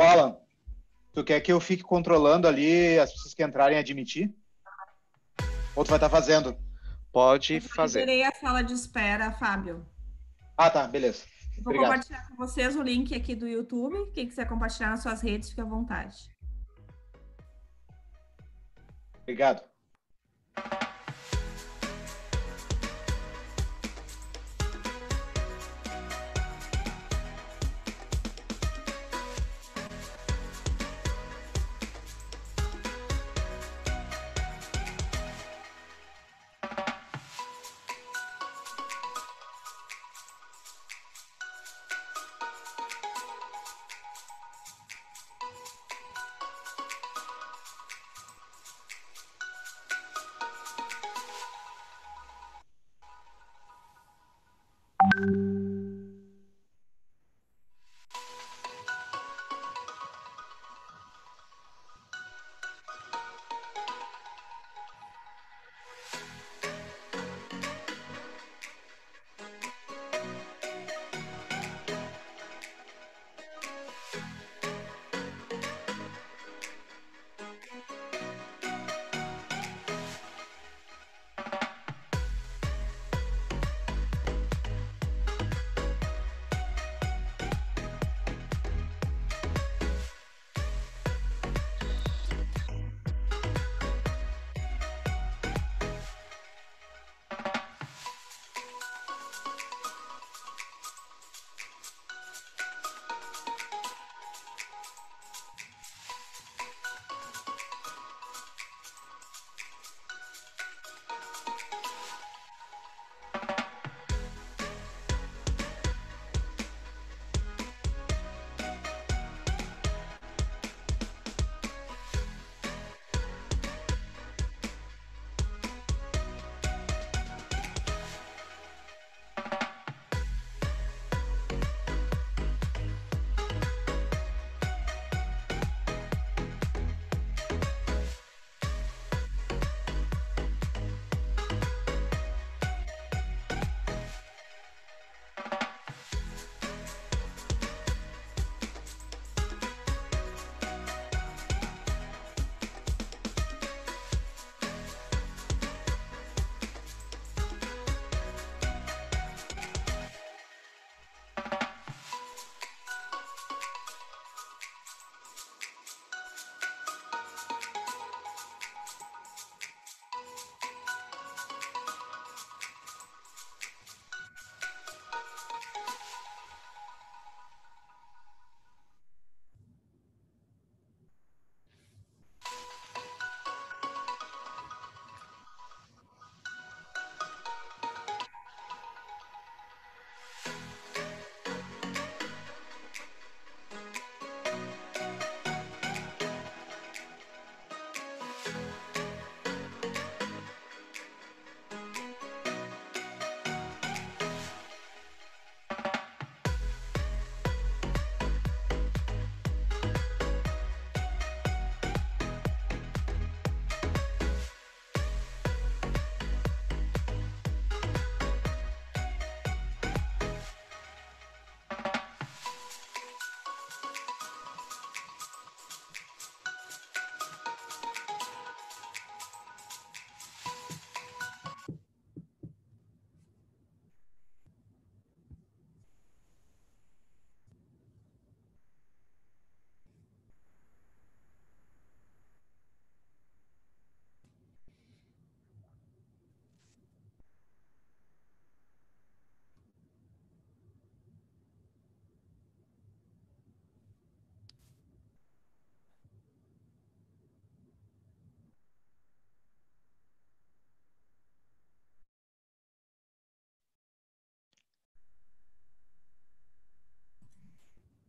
escola, tu quer que eu fique controlando ali as pessoas que entrarem admitir? Ou tu vai estar tá fazendo? Pode eu fazer. Eu tirei a sala de espera, Fábio. Ah, tá, beleza. Vou Obrigado. compartilhar com vocês o link aqui do YouTube. Quem quiser compartilhar nas suas redes, fique à vontade. Obrigado.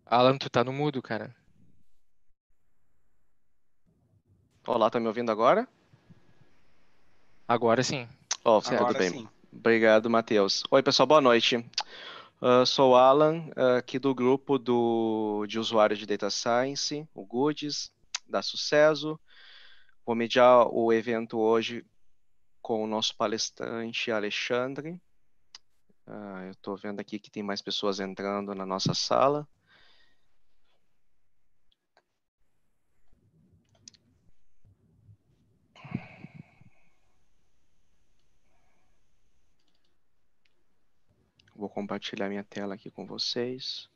Alan, tu tá no mudo, cara. Olá, tá me ouvindo agora? Agora sim. Ó, oh, tudo bem. Sim. Obrigado, Matheus. Oi, pessoal, boa noite. Uh, sou o Alan, uh, aqui do grupo do, de usuários de Data Science, o Goods, da Sucesso. Vou mediar o evento hoje com o nosso palestrante Alexandre. Uh, eu estou vendo aqui que tem mais pessoas entrando na nossa sala. compartilhar minha tela aqui com vocês.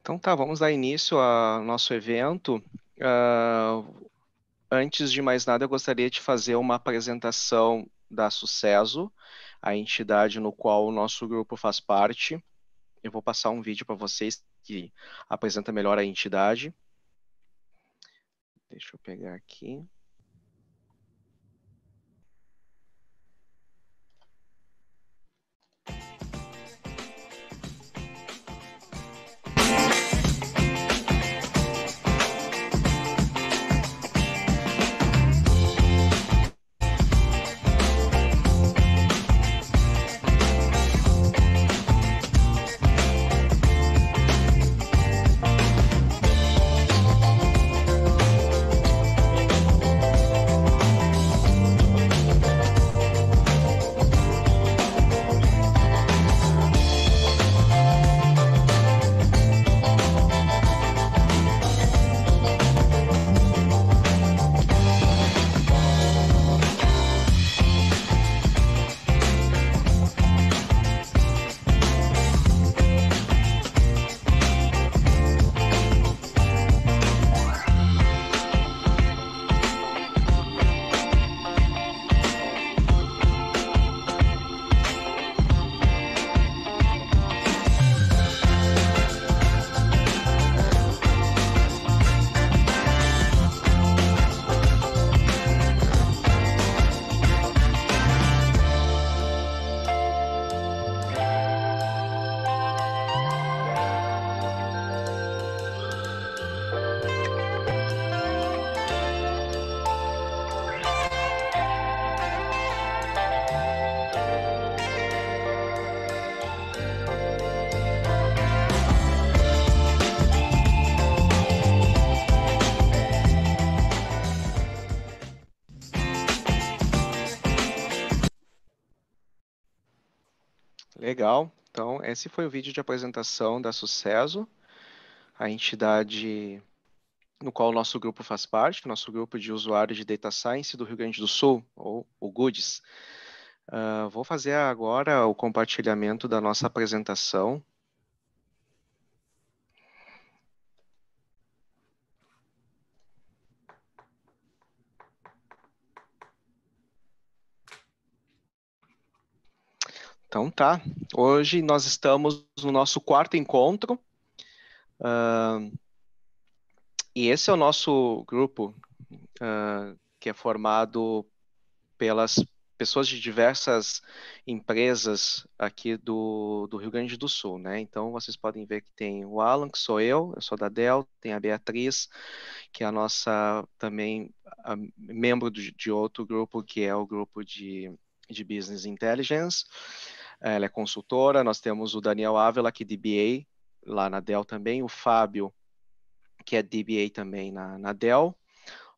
Então tá, vamos dar início ao nosso evento. Uh, antes de mais nada, eu gostaria de fazer uma apresentação da Sucesso, a entidade no qual o nosso grupo faz parte. Eu vou passar um vídeo para vocês que apresenta melhor a entidade. Deixa eu pegar aqui. legal. Então, esse foi o vídeo de apresentação da Sucesso, a entidade no qual o nosso grupo faz parte, nosso grupo de usuários de Data Science do Rio Grande do Sul, ou o GUDES. Uh, ah, vou fazer agora o compartilhamento da nossa apresentação Então tá. Hoje nós estamos no nosso quarto encontro. Uh, e esse é o nosso grupo, uh, que é formado pelas pessoas de diversas empresas aqui do, do, Rio Grande do Sul, né? Então vocês podem ver que tem o Alan, que sou eu, eu sou da Dell, tem a Beatriz, que é a nossa também a, membro de, de outro grupo, que é o grupo de de Business Intelligence. É, ela é consultora, nós temos o Daniel Ávila, que é DBA, lá na Dell também, o Fábio, que é DBA também na, na Dell,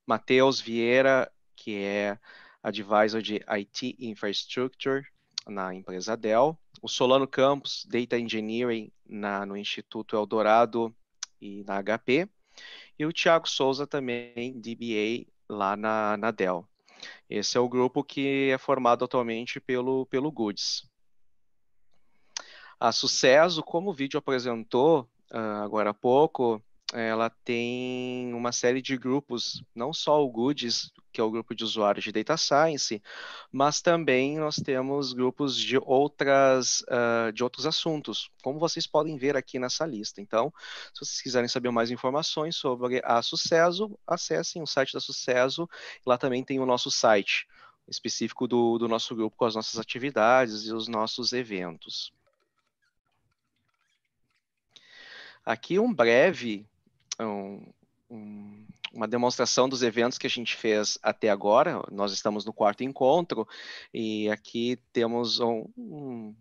Matheus Vieira, que é advisor de IT Infrastructure na empresa Dell, o Solano Campos, Data Engineering na, no Instituto Eldorado e na HP, e o Thiago Souza também, DBA, lá na, na Dell. Esse é o grupo que é formado atualmente pelo, pelo Goods. A Sucesso, como o vídeo apresentou uh, agora há pouco, ela tem uma série de grupos, não só o Goodies, que é o grupo de usuários de Data Science, mas também nós temos grupos de, outras, uh, de outros assuntos, como vocês podem ver aqui nessa lista. Então, se vocês quiserem saber mais informações sobre a Sucesso, acessem o site da Sucesso, lá também tem o nosso site específico do, do nosso grupo com as nossas atividades e os nossos eventos. Aqui um breve, um, um, uma demonstração dos eventos que a gente fez até agora. Nós estamos no quarto encontro e aqui temos um,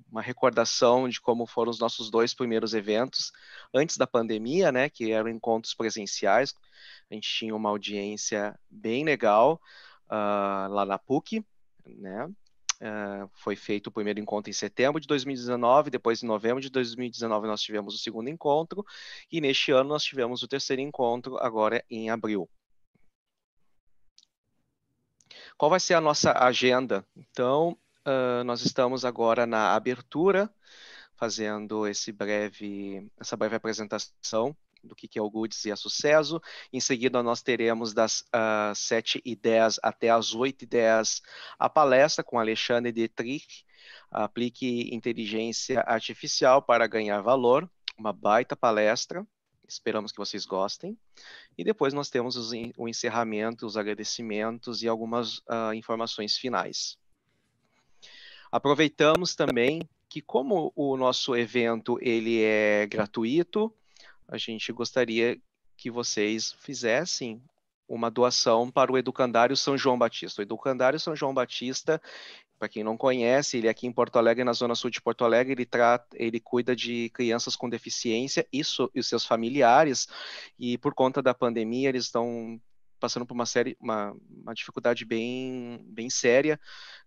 uma recordação de como foram os nossos dois primeiros eventos antes da pandemia, né? Que eram encontros presenciais. A gente tinha uma audiência bem legal uh, lá na PUC, né? Eh, foi feito o primeiro encontro em setembro de 2019, depois em novembro de 2019 nós tivemos o segundo encontro e neste ano nós tivemos o terceiro encontro agora em abril. Qual vai ser a nossa agenda? Então, uh, nós estamos agora na abertura, fazendo esse breve, essa breve apresentação do que, que é o Goods e a é Sucesso. Em seguida, nós teremos das uh, ah, 7h10 até as 8h10 a palestra com Alexandre Dietrich, Aplique Inteligência Artificial para Ganhar Valor, uma baita palestra. Esperamos que vocês gostem. E depois nós temos os, o encerramento, os agradecimentos e algumas uh, informações finais. Aproveitamos também que como o nosso evento ele é gratuito, a gente gostaria que vocês fizessem uma doação para o Educandário São João Batista. O Educandário São João Batista, para quem não conhece, ele é aqui em Porto Alegre, na zona sul de Porto Alegre, ele trata, ele cuida de crianças com deficiência e, so, e seus familiares, e por conta da pandemia eles estão passando por uma série uma, uma dificuldade bem bem séria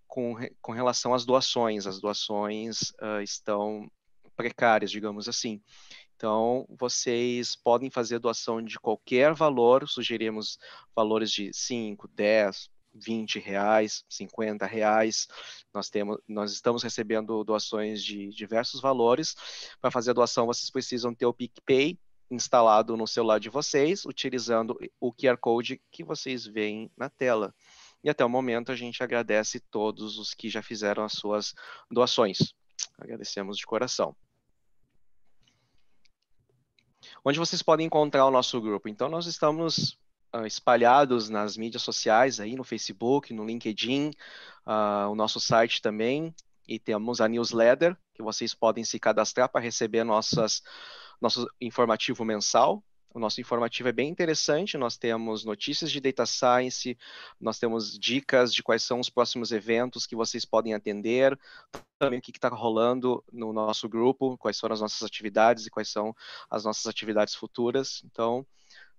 com, com relação às doações. As doações uh, estão precárias, digamos assim. Então, vocês podem fazer doação de qualquer valor, sugerimos valores de 5, 10, 20 reais, 50 reais. Nós, temos, nós estamos recebendo doações de diversos valores. Para fazer a doação, vocês precisam ter o PicPay instalado no celular de vocês, utilizando o QR Code que vocês veem na tela. E até o momento, a gente agradece todos os que já fizeram as suas doações. Agradecemos de coração onde vocês podem encontrar o nosso grupo. Então, nós estamos uh, espalhados nas mídias sociais, aí no Facebook, no LinkedIn, uh, o nosso site também, e temos a newsletter, que vocês podem se cadastrar para receber nossas, nosso informativo mensal, o nosso informativo é bem interessante, nós temos notícias de data science, nós temos dicas de quais são os próximos eventos que vocês podem atender, também o que está rolando no nosso grupo, quais foram as nossas atividades e quais são as nossas atividades futuras. Então,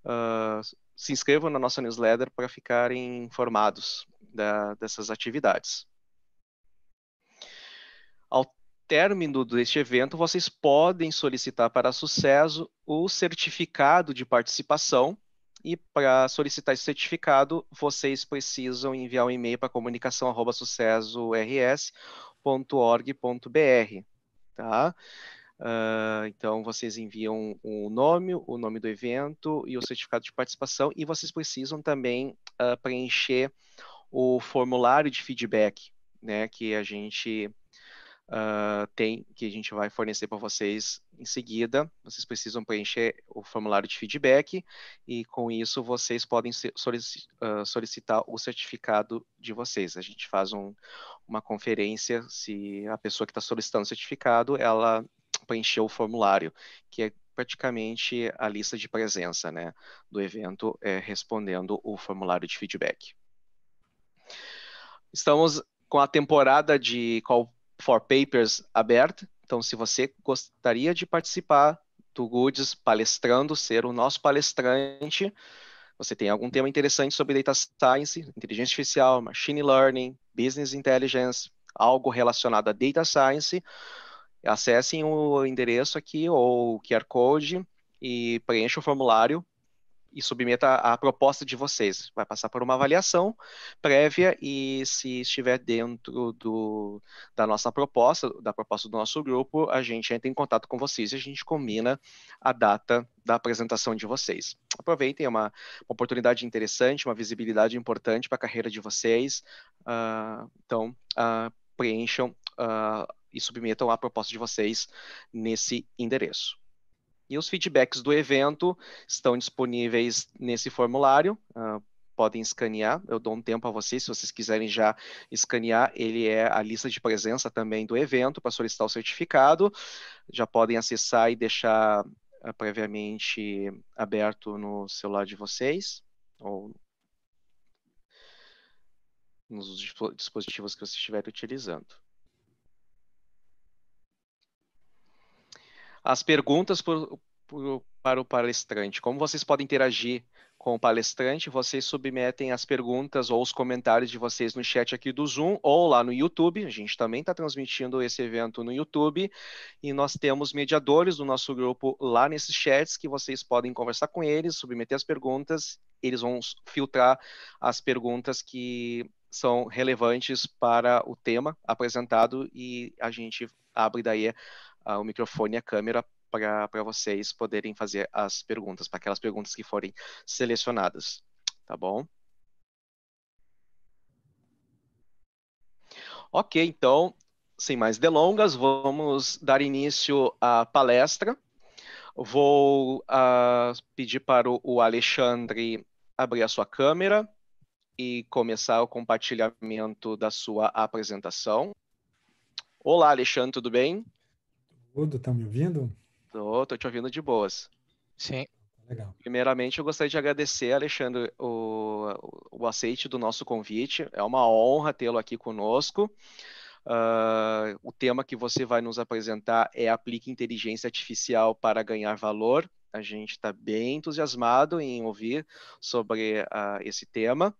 uh, se inscrevam na nossa newsletter para ficarem informados da, dessas atividades término deste evento, vocês podem solicitar para sucesso o certificado de participação. E para solicitar esse certificado, vocês precisam enviar um e-mail para comunicação@sucessos.org.br, tá? Uh, então vocês enviam o nome, o nome do evento e o certificado de participação e vocês precisam também uh, preencher o formulário de feedback, né? Que a gente Uh, tem que a gente vai fornecer para vocês em seguida. Vocês precisam preencher o formulário de feedback e com isso vocês podem ah, solicitar o certificado de vocês. A gente faz um, uma conferência se a pessoa que está solicitando o certificado ela preencheu o formulário, que é praticamente a lista de presença né, do evento é, respondendo o formulário de feedback. Estamos com a temporada de call for Papers aberta. Então, se você gostaria de participar do Goods palestrando, ser o nosso palestrante, você tem algum tema interessante sobre data science, inteligência artificial, machine learning, business intelligence, algo relacionado a data science, acessem o endereço aqui ou o QR Code e preencha o formulário e submeta a proposta de vocês. Vai passar por uma avaliação prévia e se estiver dentro do, da nossa proposta, da proposta do nosso grupo, a gente entra em contato com vocês e a gente combina a data da apresentação de vocês. Aproveitem, é uma, uma oportunidade interessante, uma visibilidade importante para a carreira de vocês. Uh, então, uh, preencham uh, e submetam a proposta de vocês nesse endereço. E os feedbacks do evento estão disponíveis nesse formulário. Uh, podem escanear. Eu dou um tempo a vocês, se vocês quiserem já escanear. Ele é a lista de presença também do evento para solicitar o certificado. Já podem acessar e deixar uh, previamente aberto no celular de vocês ou nos dispositivos que vocês estiverem utilizando. As perguntas por, por, para o palestrante. Como vocês podem interagir com o palestrante? Vocês submetem as perguntas ou os comentários de vocês no chat aqui do Zoom ou lá no YouTube. A gente também está transmitindo esse evento no YouTube e nós temos mediadores do nosso grupo lá nesses chats que vocês podem conversar com eles, submeter as perguntas. Eles vão filtrar as perguntas que são relevantes para o tema apresentado e a gente abre daí o microfone e a câmera para vocês poderem fazer as perguntas, para aquelas perguntas que forem selecionadas, tá bom? Ok, então, sem mais delongas, vamos dar início à palestra. Vou uh, pedir para o Alexandre abrir a sua câmera e começar o compartilhamento da sua apresentação. Olá, Alexandre, tudo bem? Tudo, estão me ouvindo? Tô, tô te ouvindo de boas. Sim. Legal. Primeiramente, eu gostaria de agradecer, Alexandre, o, o aceite do nosso convite. É uma honra tê-lo aqui conosco. Uh, o tema que você vai nos apresentar é Aplique Inteligência Artificial para Ganhar Valor. A gente está bem entusiasmado em ouvir sobre uh, esse tema.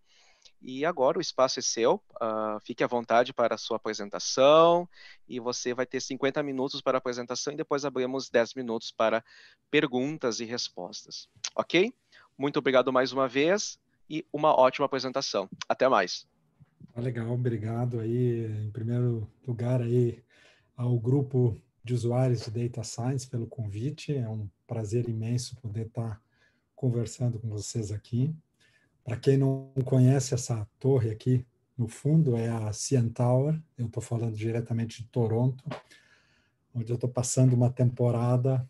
E agora o espaço é seu, uh, fique à vontade para a sua apresentação e você vai ter 50 minutos para a apresentação e depois abrimos 10 minutos para perguntas e respostas, ok? Muito obrigado mais uma vez e uma ótima apresentação. Até mais. Ah, legal, obrigado aí, em primeiro lugar aí ao grupo de usuários de Data Science pelo convite, é um prazer imenso poder estar conversando com vocês aqui. Para quem não conhece essa torre aqui, no fundo é a CN Tower, eu estou falando diretamente de Toronto, onde eu estou passando uma temporada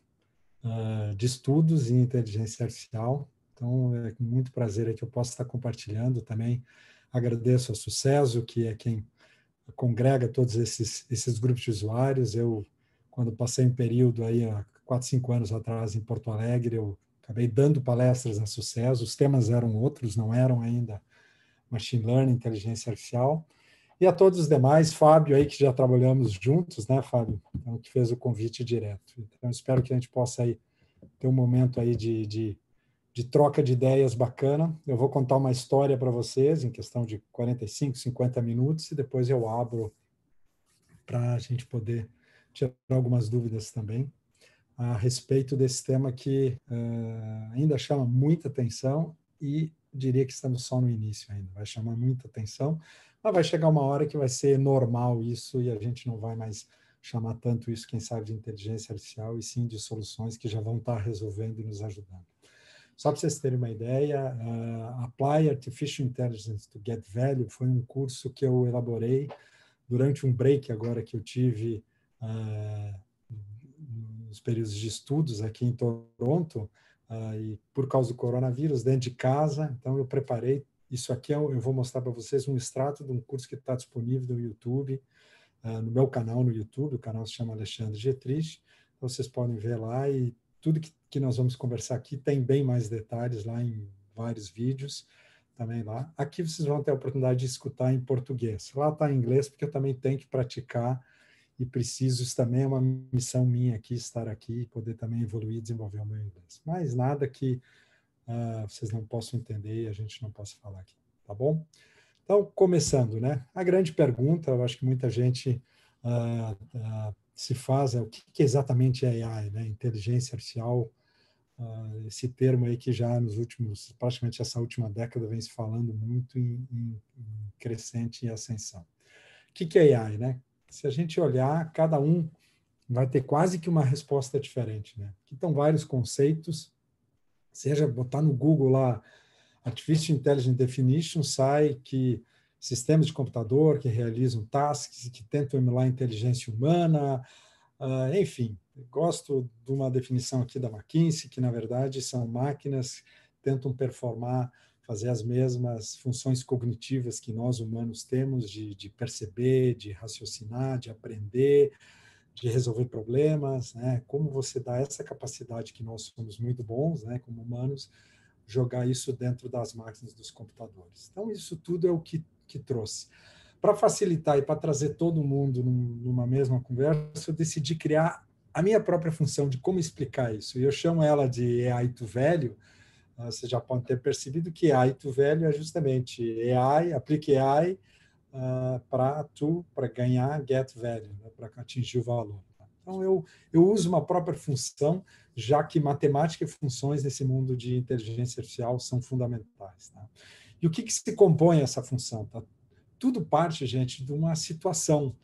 uh, de estudos em inteligência artificial. Então, é com muito prazer que eu posso estar compartilhando também. Agradeço ao Sucesso, que é quem congrega todos esses, esses grupos de usuários. Eu, quando passei um período aí, há quatro, cinco anos atrás, em Porto Alegre, eu acabei dando palestras na Sucesso, os temas eram outros, não eram ainda machine learning, inteligência artificial. E a todos os demais, Fábio aí que já trabalhamos juntos, né, Fábio? é o que fez o convite direto. Então, espero que a gente possa aí ter um momento aí de, de, de troca de ideias bacana. Eu vou contar uma história para vocês em questão de 45, 50 minutos e depois eu abro para a gente poder tirar algumas dúvidas também a respeito desse tema que uh, ainda chama muita atenção e diria que estamos só no início ainda. Vai chamar muita atenção, mas vai chegar uma hora que vai ser normal isso e a gente não vai mais chamar tanto isso, quem sabe, de inteligência artificial e sim de soluções que já vão estar resolvendo e nos ajudando. Só para vocês terem uma ideia, uh, Apply Artificial Intelligence to Get Value foi um curso que eu elaborei durante um break agora que eu tive uh, nos períodos de estudos aqui em Toronto, ah, e por causa do coronavírus, dentro de casa, então eu preparei. Isso aqui eu, é eu vou mostrar para vocês um extrato de um curso que está disponível no YouTube, ah, no meu canal no YouTube, o canal se chama Alexandre Getrich. Então vocês podem ver lá e tudo que, que nós vamos conversar aqui tem bem mais detalhes lá em vários vídeos também lá. Aqui vocês vão ter a oportunidade de escutar em português. Lá está em inglês, porque eu também tenho que praticar e preciso, isso também é uma missão minha aqui, estar aqui e poder também evoluir e desenvolver o meu inglês. Mas nada que uh, vocês não possam entender e a gente não possa falar aqui, tá bom? Então, começando, né? A grande pergunta, eu acho que muita gente uh, uh, se faz é o que, que, exatamente é AI, né? Inteligência Artificial, esse termo aí que já nos últimos, praticamente essa última década, vem se falando muito em, em, em crescente e ascensão. O que, que é AI, né? se a gente olhar, cada um vai ter quase que uma resposta diferente, né? Aqui estão vários conceitos, seja botar no Google lá Artificial Intelligence Definition, sai que sistemas de computador que realizam tasks, que tentam emular a inteligência humana, uh, enfim, gosto de uma definição aqui da McKinsey, que na verdade são máquinas que tentam performar fazer as mesmas funções cognitivas que nós humanos temos de, de perceber, de raciocinar, de aprender, de resolver problemas, né? Como você dá essa capacidade que nós somos muito bons, né, como humanos, jogar isso dentro das máquinas dos computadores. Então isso tudo é o que que trouxe. Para facilitar e para trazer todo mundo numa mesma conversa, eu decidi criar a minha própria função de como explicar isso. E eu chamo ela de AI to Velho ah, você já pode ter percebido que AI to Velho é justamente AI, aplique AI uh, ah, para tu, para ganhar get value, né? para atingir o valor. Tá? Então, eu, eu uso uma própria função, já que matemática e funções nesse mundo de inteligência artificial são fundamentais. Tá? E o que, que se compõe essa função? Tá? Tudo parte, gente, de uma situação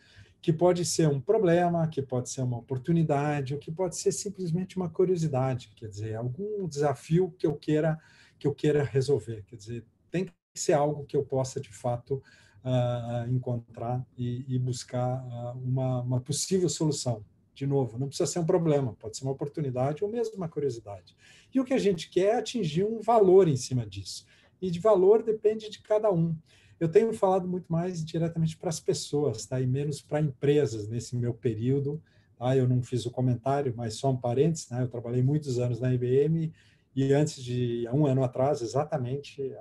que pode ser um problema, que pode ser uma oportunidade, ou que pode ser simplesmente uma curiosidade, quer dizer, algum desafio que eu queira que eu queira resolver, quer dizer, tem que ser algo que eu possa de fato uh, encontrar e, e buscar uh, uma, uma possível solução. De novo, não precisa ser um problema, pode ser uma oportunidade ou mesmo uma curiosidade. E o que a gente quer é atingir um valor em cima disso. E de valor depende de cada um. Eu tenho falado muito mais diretamente para as pessoas, tá? E menos para empresas nesse meu período. Tá? Eu não fiz o comentário, mas só um parênteses, né? Eu trabalhei muitos anos na IBM e antes de um ano atrás, exatamente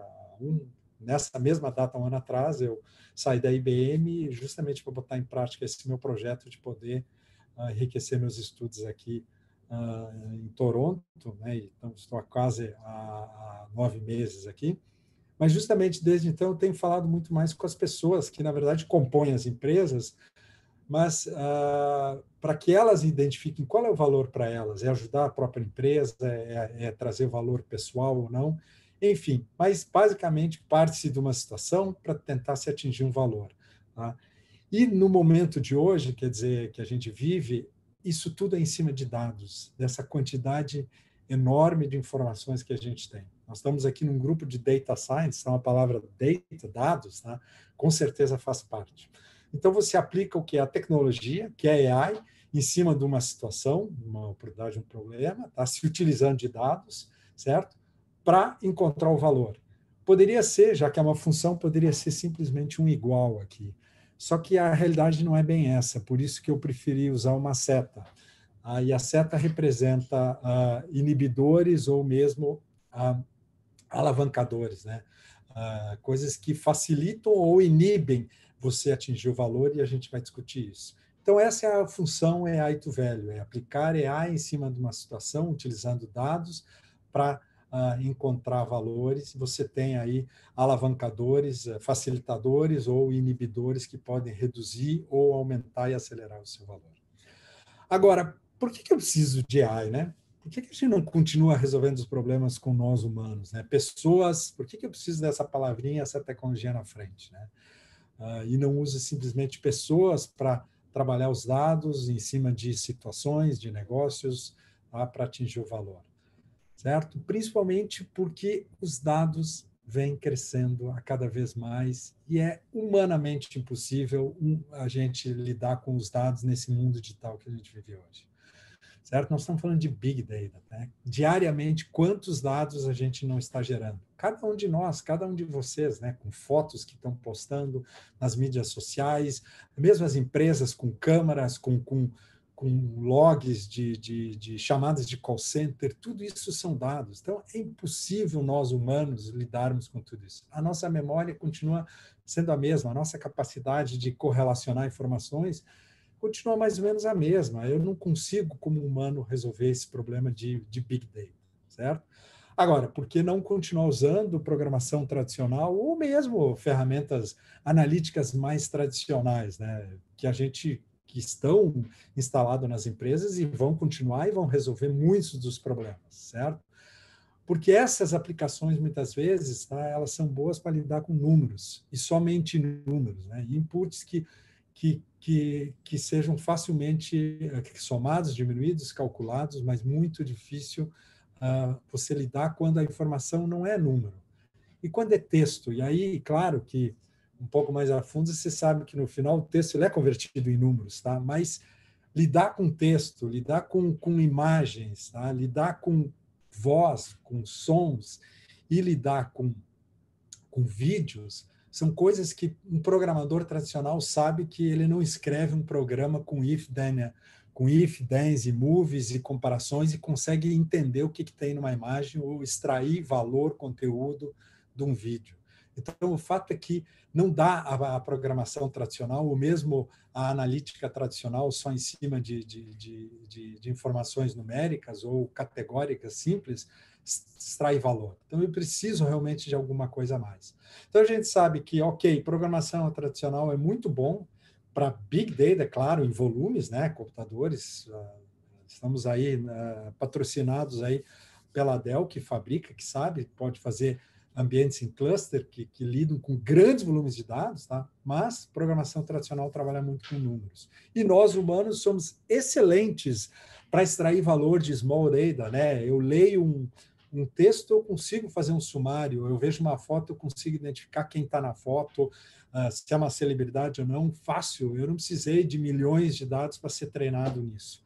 um, nessa mesma data um ano atrás, eu saí da IBM justamente para botar em prática esse meu projeto de poder uh, enriquecer meus estudos aqui uh, em Toronto, né? Então estou há quase há, há nove meses aqui. Mas justamente desde então eu tenho falado muito mais com as pessoas que, na verdade, compõem as empresas, mas ah, para que elas identifiquem qual é o valor para elas, é ajudar a própria empresa, é, é trazer valor pessoal ou não, enfim. Mas basicamente parte-se de uma situação para tentar se atingir um valor. Tá? E no momento de hoje, quer dizer, que a gente vive, isso tudo é em cima de dados, dessa quantidade enorme de informações que a gente tem. Nós estamos aqui num grupo de data science, então a palavra data, dados, tá? com certeza faz parte. Então você aplica o que é a tecnologia, que é a AI, em cima de uma situação, uma oportunidade, um problema, tá? se utilizando de dados, certo? Para encontrar o valor. Poderia ser, já que é uma função, poderia ser simplesmente um igual aqui. Só que a realidade não é bem essa, por isso que eu preferi usar uma seta ah, e a seta representa ah, inibidores ou mesmo ah, alavancadores, né? Ah, coisas que facilitam ou inibem você atingir o valor e a gente vai discutir isso. Então, essa é a função AI to Velho, é aplicar AI em cima de uma situação, utilizando dados para ah, encontrar valores. Você tem aí alavancadores, eh, facilitadores ou inibidores que podem reduzir ou aumentar e acelerar o seu valor. Agora, por que, que eu preciso de AI, né? Por que, que a gente não continua resolvendo os problemas com nós humanos, né? Pessoas, por que, que eu preciso dessa palavrinha, essa tecnologia na frente, né? Uh, e não use simplesmente pessoas para trabalhar os dados em cima de situações, de negócios, tá? para atingir o valor, certo? Principalmente porque os dados vêm crescendo a cada vez mais e é humanamente impossível a gente lidar com os dados nesse mundo digital que a gente vive hoje certo? Nós estamos falando de big data, né? Diariamente, quantos dados a gente não está gerando? Cada um de nós, cada um de vocês, né? Com fotos que estão postando nas mídias sociais, mesmo as empresas com câmaras, com, com, com logs de, de, de chamadas de call center, tudo isso são dados. Então, é impossível nós humanos lidarmos com tudo isso. A nossa memória continua sendo a mesma, a nossa capacidade de correlacionar informações continua mais ou menos a mesma. Eu não consigo, como humano, resolver esse problema de, de Big Data, certo? Agora, por que não continuar usando programação tradicional ou mesmo ferramentas analíticas mais tradicionais, né? Que a gente que estão instalados nas empresas e vão continuar e vão resolver muitos dos problemas, certo? Porque essas aplicações muitas vezes, tá, elas são boas para lidar com números e somente números, né? Inputs que que que, que sejam facilmente eh, somados, diminuídos, calculados, mas muito difícil uh, você lidar quando a informação não é número. E quando é texto? E aí, claro que um pouco mais a fundo, você sabe que no final o texto ele é convertido em números, tá? mas lidar com texto, lidar com, com imagens, tá? lidar com voz, com sons e lidar com, com vídeos são coisas que um programador tradicional sabe que ele não escreve um programa com if, then, né? com if, thens e moves e comparações e consegue entender o que, que tem numa imagem ou extrair valor, conteúdo de um vídeo. Então, o fato é que não dá a, a programação tradicional, ou mesmo a analítica tradicional, só em cima de, de, de, de, informações numéricas ou categóricas simples, extrair valor. Então, eu preciso realmente de alguma coisa a mais. Então, a gente sabe que, ok, programação tradicional é muito bom para Big Data, claro, em volumes, né? Computadores, ah, estamos aí uh, patrocinados aí pela Dell, que fabrica, que sabe, pode fazer ambientes em cluster que, que, lidam com grandes volumes de dados, tá? mas programação tradicional trabalha muito com números. E nós, humanos, somos excelentes para extrair valor de small data. Né? Eu leio um, um texto eu consigo fazer um sumário, eu vejo uma foto, eu consigo identificar quem está na foto, uh, se é uma celebridade ou não, fácil. Eu não precisei de milhões de dados para ser treinado nisso.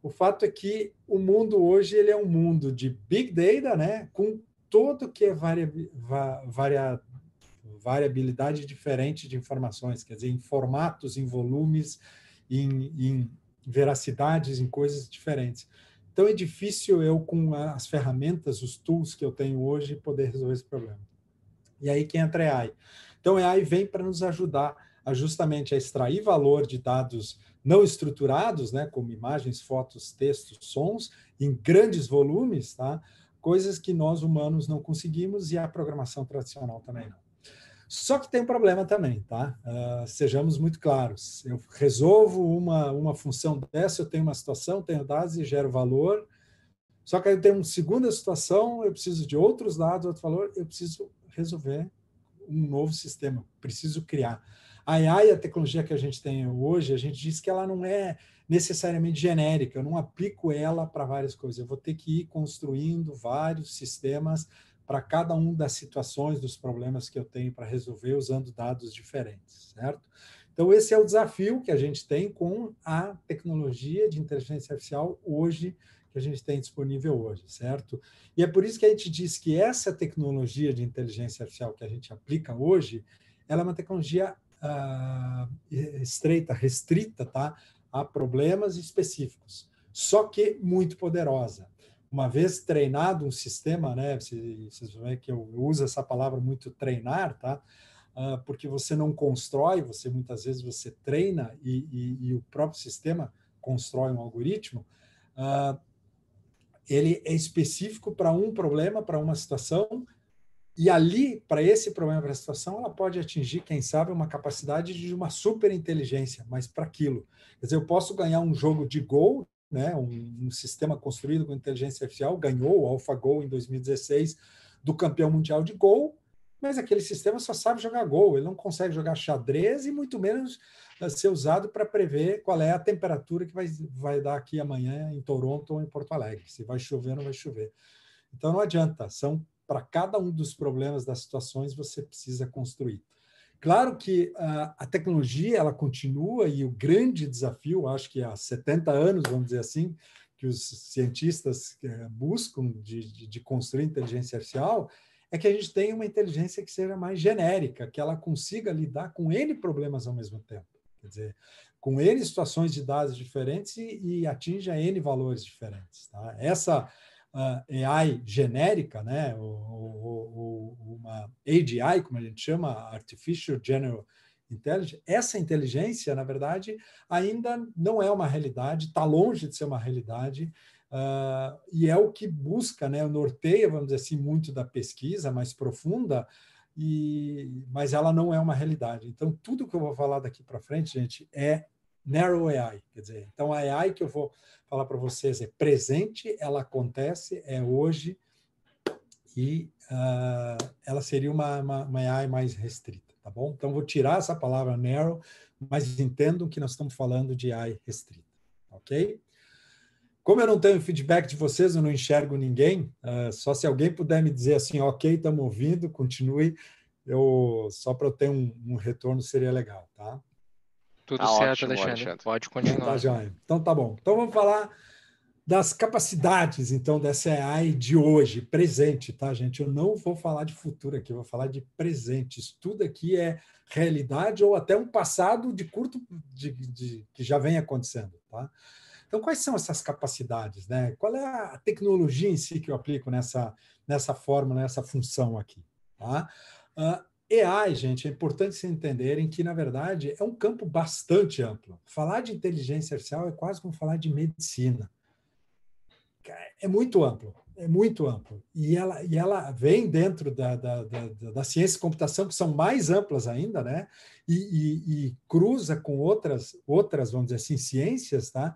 O fato é que o mundo hoje ele é um mundo de big data, né? com todo que é variabilidade variabilidade diferente de informações, quer dizer, em formatos, em volumes, em, em veracidades, em coisas diferentes. Então é difícil eu, com as ferramentas, os tools que eu tenho hoje, poder resolver esse problema. E aí que entra a AI. Então a AI vem para nos ajudar a justamente a extrair valor de dados não estruturados, né, como imagens, fotos, textos, sons, em grandes volumes, tá? coisas que nós humanos não conseguimos e a programação tradicional também não. Só que tem um problema também, tá? Uh, sejamos muito claros. Eu resolvo uma, uma função dessa, eu tenho uma situação, tenho dados e gero valor. Só que aí eu tenho uma segunda situação, eu preciso de outros dados, outro valor, eu preciso resolver um novo sistema, preciso criar. A AI, a tecnologia que a gente tem hoje, a gente diz que ela não é necessariamente genérica, eu não aplico ela para várias coisas, eu vou ter que ir construindo vários sistemas para cada um das situações, dos problemas que eu tenho para resolver usando dados diferentes, certo? Então, esse é o desafio que a gente tem com a tecnologia de inteligência artificial hoje, que a gente tem disponível hoje, certo? E é por isso que a gente diz que essa tecnologia de inteligência artificial que a gente aplica hoje, ela é uma tecnologia ah, estreita, restrita, tá? A problemas específicos, só que muito poderosa uma vez treinado um sistema, né? Vocês vão ver que eu uso essa palavra muito treinar, tá? Ah, porque você não constrói, você muitas vezes você treina e, e, e o próprio sistema constrói um algoritmo. Ah, ele é específico para um problema, para uma situação, e ali, para esse problema, para a situação, ela pode atingir, quem sabe, uma capacidade de uma super inteligência, mas para aquilo. Quer dizer, eu posso ganhar um jogo de gol, né, um, um sistema construído com inteligência artificial, ganhou o AlphaGo em 2016 do campeão mundial de gol, mas aquele sistema só sabe jogar gol, ele não consegue jogar xadrez e muito menos eh, ser usado para prever qual é a temperatura que vai, vai dar aqui amanhã em Toronto ou em Porto Alegre, se vai chover ou não vai chover. Então não adianta, são para cada um dos problemas das situações você precisa construir. Claro que a, ah, a tecnologia ela continua e o grande desafio, acho que há 70 anos, vamos dizer assim, que os cientistas eh, buscam de, de, de construir inteligência artificial, é que a gente tenha uma inteligência que seja mais genérica, que ela consiga lidar com N problemas ao mesmo tempo. Quer dizer, com N situações de dados diferentes e, e atinja N valores diferentes. Tá? Essa AI genérica, né, ou, ou, uma AGI, como a gente chama, Artificial General Intelligence, essa inteligência, na verdade, ainda não é uma realidade, está longe de ser uma realidade, uh, e é o que busca, né, norteia, vamos dizer assim, muito da pesquisa mais profunda, e, mas ela não é uma realidade. Então, tudo que eu vou falar daqui para frente, gente, é narrow AI, quer dizer, então a AI que eu vou falar para vocês é presente, ela acontece, é hoje e uh, ela seria uma, uma, uma AI mais restrita, tá bom? Então vou tirar essa palavra narrow, mas entendam que nós estamos falando de AI restrita, ok? Como eu não tenho feedback de vocês, eu não enxergo ninguém. Uh, só se alguém puder me dizer assim, ok, estamos ouvindo, continue. Eu só para eu ter um, um retorno seria legal, tá? Tudo tá certo, ótimo, Alexandre. Alexandre. Pode tá continuar. Tá, então tá bom. Então vamos falar das capacidades, então, dessa AI de hoje, presente, tá, gente? Eu não vou falar de futuro aqui, vou falar de presente. Isso tudo aqui é realidade ou até um passado de curto, de, de, que já vem acontecendo, tá? Então, quais são essas capacidades, né? Qual é a tecnologia em si que eu aplico nessa, nessa fórmula, nessa função aqui, tá? Ah, AI, gente, é importante se entenderem que, na verdade, é um campo bastante amplo. Falar de inteligência artificial é quase como falar de medicina. É muito amplo, é muito amplo. E ela, e ela vem dentro da, da, da, da ciência e computação, que são mais amplas ainda, né? E, e, e cruza com outras, outras, vamos dizer assim, ciências, tá?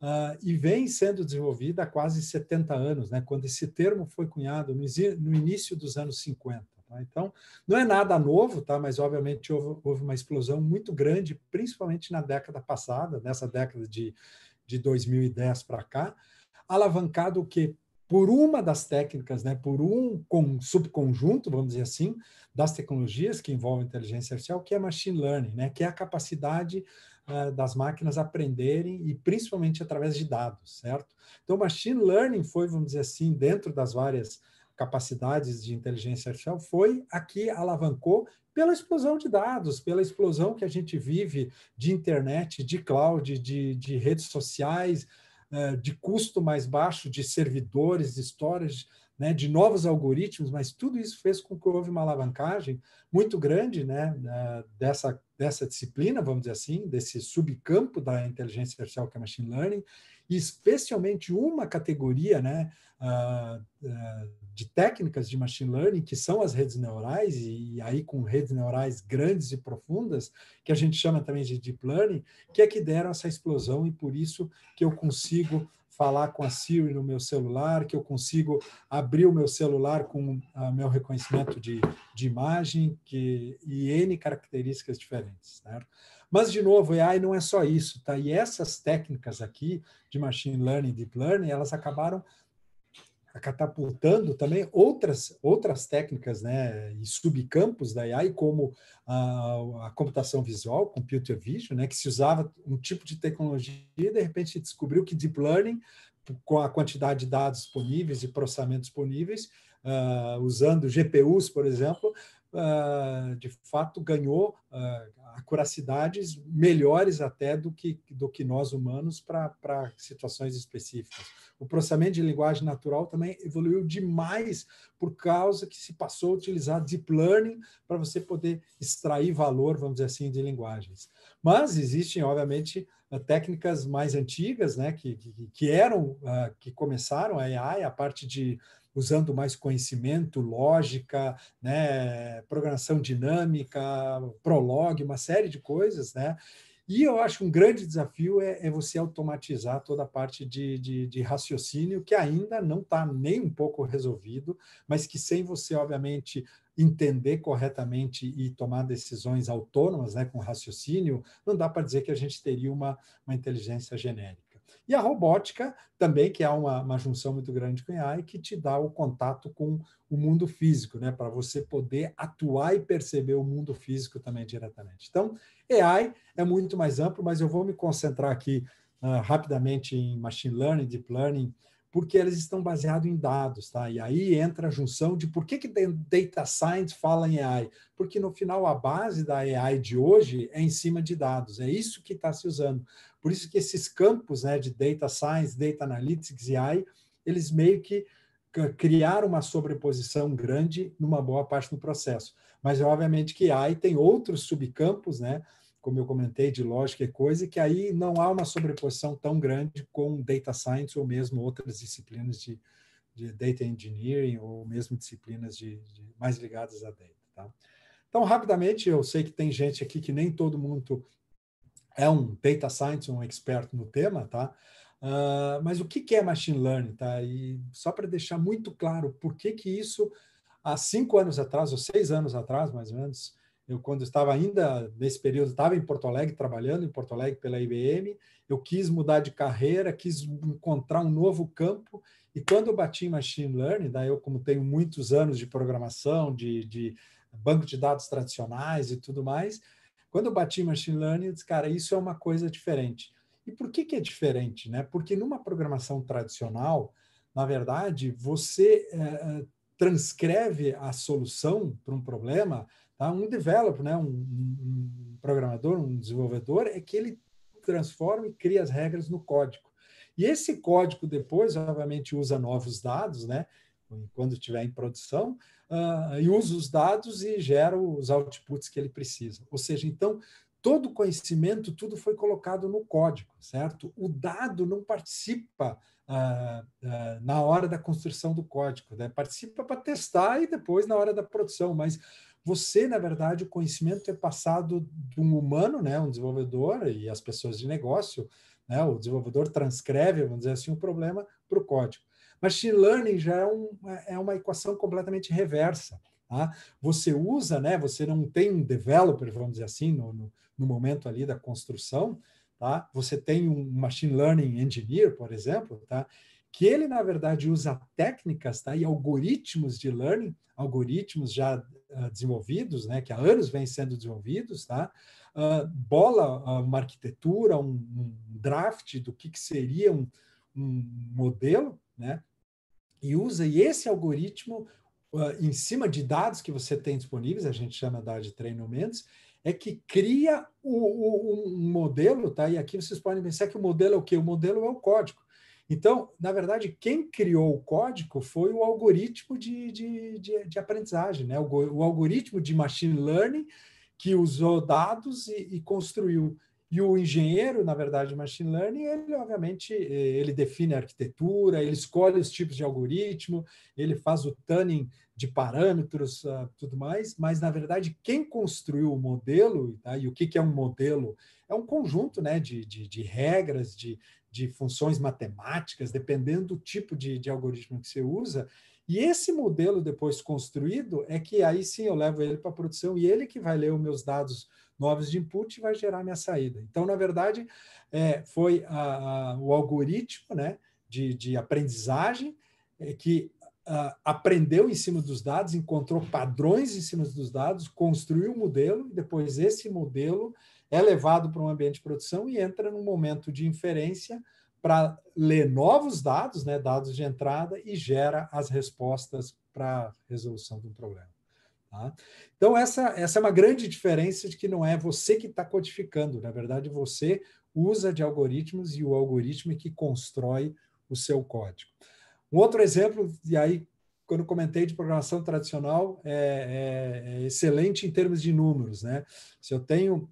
Uh, e vem sendo desenvolvida há quase 70 anos, né? Quando esse termo foi cunhado no, no início dos anos 50. Tá? Então, não é nada novo, tá? mas obviamente houve, houve uma explosão muito grande, principalmente na década passada, nessa década de, de 2010 para cá, alavancado o quê? por uma das técnicas, né, por um subconjunto, vamos dizer assim, das tecnologias que envolvem inteligência artificial, que é machine learning, né, que é a capacidade ah, das máquinas aprenderem e principalmente através de dados, certo? Então, machine learning foi, vamos dizer assim, dentro das várias capacidades de inteligência artificial foi a que alavancou pela explosão de dados, pela explosão que a gente vive de internet, de cloud, de, de redes sociais, eh, de custo mais baixo, de servidores, de storage, né, de novos algoritmos, mas tudo isso fez com que houve uma alavancagem muito grande né, dessa, dessa disciplina, vamos dizer assim, desse subcampo da inteligência artificial que é machine learning, e especialmente uma categoria né, uh, uh, de técnicas de machine learning, que são as redes neurais, e aí com redes neurais grandes e profundas, que a gente chama também de deep learning, que é que deram essa explosão e por isso que eu consigo falar com a Siri no meu celular, que eu consigo abrir o meu celular com a, meu reconhecimento de, de imagem que, e N características diferentes. Certo? Mas, de novo, AI não é só isso. Tá? E essas técnicas aqui de machine learning, deep learning, elas acabaram catapultando também outras, outras técnicas né, e subcampos da AI, como a, a, computação visual, computer vision, né, que se usava um tipo de tecnologia e, de repente, descobriu que deep learning, com a quantidade de dados disponíveis e processamento disponíveis, uh, usando GPUs, por exemplo, uh, de fato ganhou uh, acuracidades melhores até do que, do que nós humanos para situações específicas. O processamento de linguagem natural também evoluiu demais por causa que se passou a utilizar deep learning para você poder extrair valor, vamos dizer assim, de linguagens. Mas existem, obviamente, ah, técnicas mais antigas, né, que, que, que eram, uh, que começaram a AI, a parte de usando mais conhecimento, lógica, né, programação dinâmica, prolog, uma série de coisas, né? E eu acho um grande desafio é, é você automatizar toda a parte de, de, de raciocínio que ainda não está nem um pouco resolvido, mas que sem você, obviamente, entender corretamente e tomar decisões autônomas, né, com raciocínio, não dá para dizer que a gente teria uma, uma inteligência genérica. E a robótica também, que é uma, uma junção muito grande com a AI, que te dá o contato com o mundo físico, né? para você poder atuar e perceber o mundo físico também diretamente. Então, AI é muito mais amplo, mas eu vou me concentrar aqui uh, rapidamente em machine learning, deep learning, porque eles estão baseados em dados, tá? E aí entra a junção de por que, que data science fala em AI? Porque no final a base da AI de hoje é em cima de dados, é isso que está se usando. Por isso que esses campos né, de data science, data analytics e AI, eles meio que criaram uma sobreposição grande numa boa parte do processo. Mas obviamente que AI tem outros subcampos, né? como eu comentei, de lógica e coisa, e que aí não há uma sobreposição tão grande com data science ou mesmo outras disciplinas de, de data engineering ou mesmo disciplinas de, de mais ligadas a data. Tá? Então, rapidamente, eu sei que tem gente aqui que nem todo mundo é um data science, um experto no tema, tá? Uh, mas o que, que é machine learning, tá? E só para deixar muito claro por que que isso há cinco anos atrás ou seis anos atrás, mais ou menos, eu quando estava ainda nesse período estava em Porto Alegre trabalhando em Porto Alegre pela IBM eu quis mudar de carreira quis encontrar um novo campo e quando eu bati em machine learning daí eu como tenho muitos anos de programação de, de banco de dados tradicionais e tudo mais quando eu bati em machine learning eu disse cara isso é uma coisa diferente e por que que é diferente né porque numa programação tradicional na verdade você é, transcreve a solução para um problema Tá? Um developer, né? um, um programador, um desenvolvedor, é que ele transforma e cria as regras no código. E esse código depois, obviamente, usa novos dados, né? Quando estiver em produção, uh, e usa os dados e gera os outputs que ele precisa. Ou seja, então, todo o conhecimento, tudo foi colocado no código, certo? O dado não participa uh, uh, na hora da construção do código, né? participa para testar e depois na hora da produção, mas você, na verdade, o conhecimento é passado de um humano, né, um desenvolvedor e as pessoas de negócio, né, o desenvolvedor transcreve, vamos dizer assim, o problema para o código. Machine learning já é, um, é uma equação completamente reversa. Tá? Você usa, né, você não tem um developer, vamos dizer assim, no, no, no momento ali da construção, tá? Você tem um machine learning engineer, por exemplo, tá? que ele, na verdade, usa técnicas tá? e algoritmos de learning, algoritmos já uh, desenvolvidos, né? que há anos vêm sendo desenvolvidos, tá? Uh, bola ah, uma arquitetura, um, um, draft do que, que seria um, um modelo, né? e usa e esse algoritmo uh, em cima de dados que você tem disponíveis, a gente chama dados de treinamentos, é que cria o, o, um modelo, tá? E aqui vocês podem pensar que o modelo é o quê? O modelo é o código. Então, na verdade, quem criou o código foi o algoritmo de, de, de, de aprendizagem, né? O, o, algoritmo de machine learning que usou dados e, e construiu e o engenheiro, na verdade, de machine learning, ele obviamente ele define a arquitetura, ele escolhe os tipos de algoritmo, ele faz o tuning de parâmetros, ah, tudo mais, mas na verdade quem construiu o modelo, tá? e o que, que, é um modelo? É um conjunto né, de, de, de regras, de, de funções matemáticas, dependendo do tipo de, de algoritmo que você usa. E esse modelo depois construído é que aí sim eu levo ele para a produção e ele que vai ler os meus dados novos de input e vai gerar minha saída. Então, na verdade, é, foi a, a, o algoritmo né, de, de aprendizagem é, que a, aprendeu em cima dos dados, encontrou padrões em cima dos dados, construiu o um modelo e depois esse modelo é levado para um ambiente de produção e entra num momento de inferência para ler novos dados, né, dados de entrada, e gera as respostas para a resolução de um problema. Tá? Então, essa, essa é uma grande diferença de que não é você que está codificando, na verdade, você usa de algoritmos e o algoritmo é que constrói o seu código. Um outro exemplo, e aí, quando comentei de programação tradicional, é, é, é excelente em termos de números. Né? Se eu tenho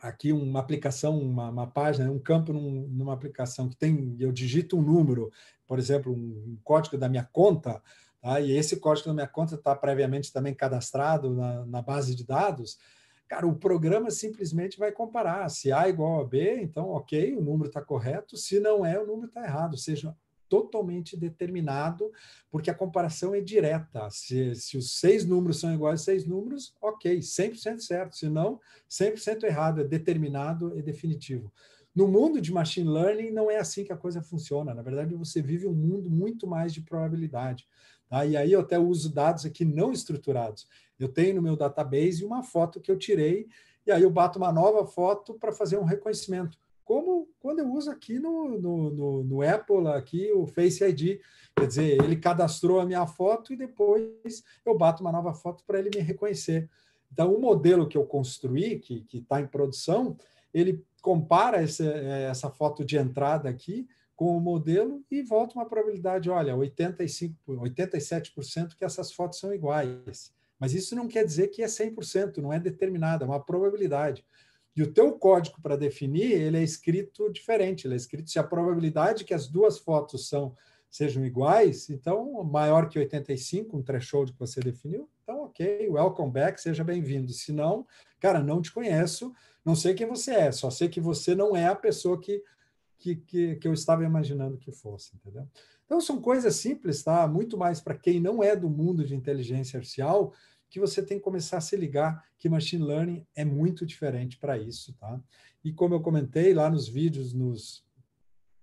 aqui uma aplicação, uma, uma página, um campo num, numa aplicação que tem, eu digito um número, por exemplo, um, código da minha conta, tá? e esse código da minha conta está previamente também cadastrado na, na, base de dados, cara, o programa simplesmente vai comparar. Se A é igual a B, então ok, o número está correto, se não é, o número está errado. Ou seja, totalmente determinado, porque a comparação é direta. Se, se os seis números são iguais a seis números, ok, 100% certo. Se não, 100% errado, é determinado e é definitivo. No mundo de machine learning, não é assim que a coisa funciona. Na verdade, você vive um mundo muito mais de probabilidade. Tá? E aí eu até uso dados aqui não estruturados. Eu tenho no meu database uma foto que eu tirei, e aí eu bato uma nova foto para fazer um reconhecimento como quando eu uso aqui no, no, no, no, Apple, aqui o Face ID. Quer dizer, ele cadastrou a minha foto e depois eu bato uma nova foto para ele me reconhecer. Então, o modelo que eu construí, que está em produção, ele compara essa, é, essa foto de entrada aqui com o modelo e volta uma probabilidade, olha, 85, 87% que essas fotos são iguais. Mas isso não quer dizer que é 100%, não é determinada, é uma probabilidade. E o teu código para definir, ele é escrito diferente, ele é escrito se a probabilidade que as duas fotos são sejam iguais, então maior que 85, um threshold que você definiu, então ok, welcome back, seja bem-vindo. Se não, cara, não te conheço, não sei quem você é, só sei que você não é a pessoa que, que, que, que eu estava imaginando que fosse, entendeu? Então são coisas simples, tá? Muito mais para quem não é do mundo de inteligência artificial, que você tem que começar a se ligar que machine learning é muito diferente para isso, tá? E como eu comentei lá nos vídeos, nos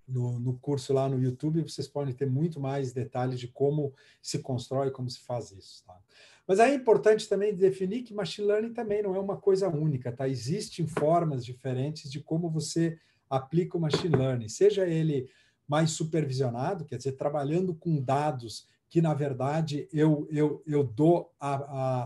no, no, curso lá no YouTube, vocês podem ter muito mais detalhes de como se constrói, como se faz isso. Tá? Mas é importante também definir que machine learning também não é uma coisa única, tá? Existem formas diferentes de como você aplica o machine learning, seja ele mais supervisionado, quer dizer, trabalhando com dados que, na verdade, eu, eu, eu dou a, a,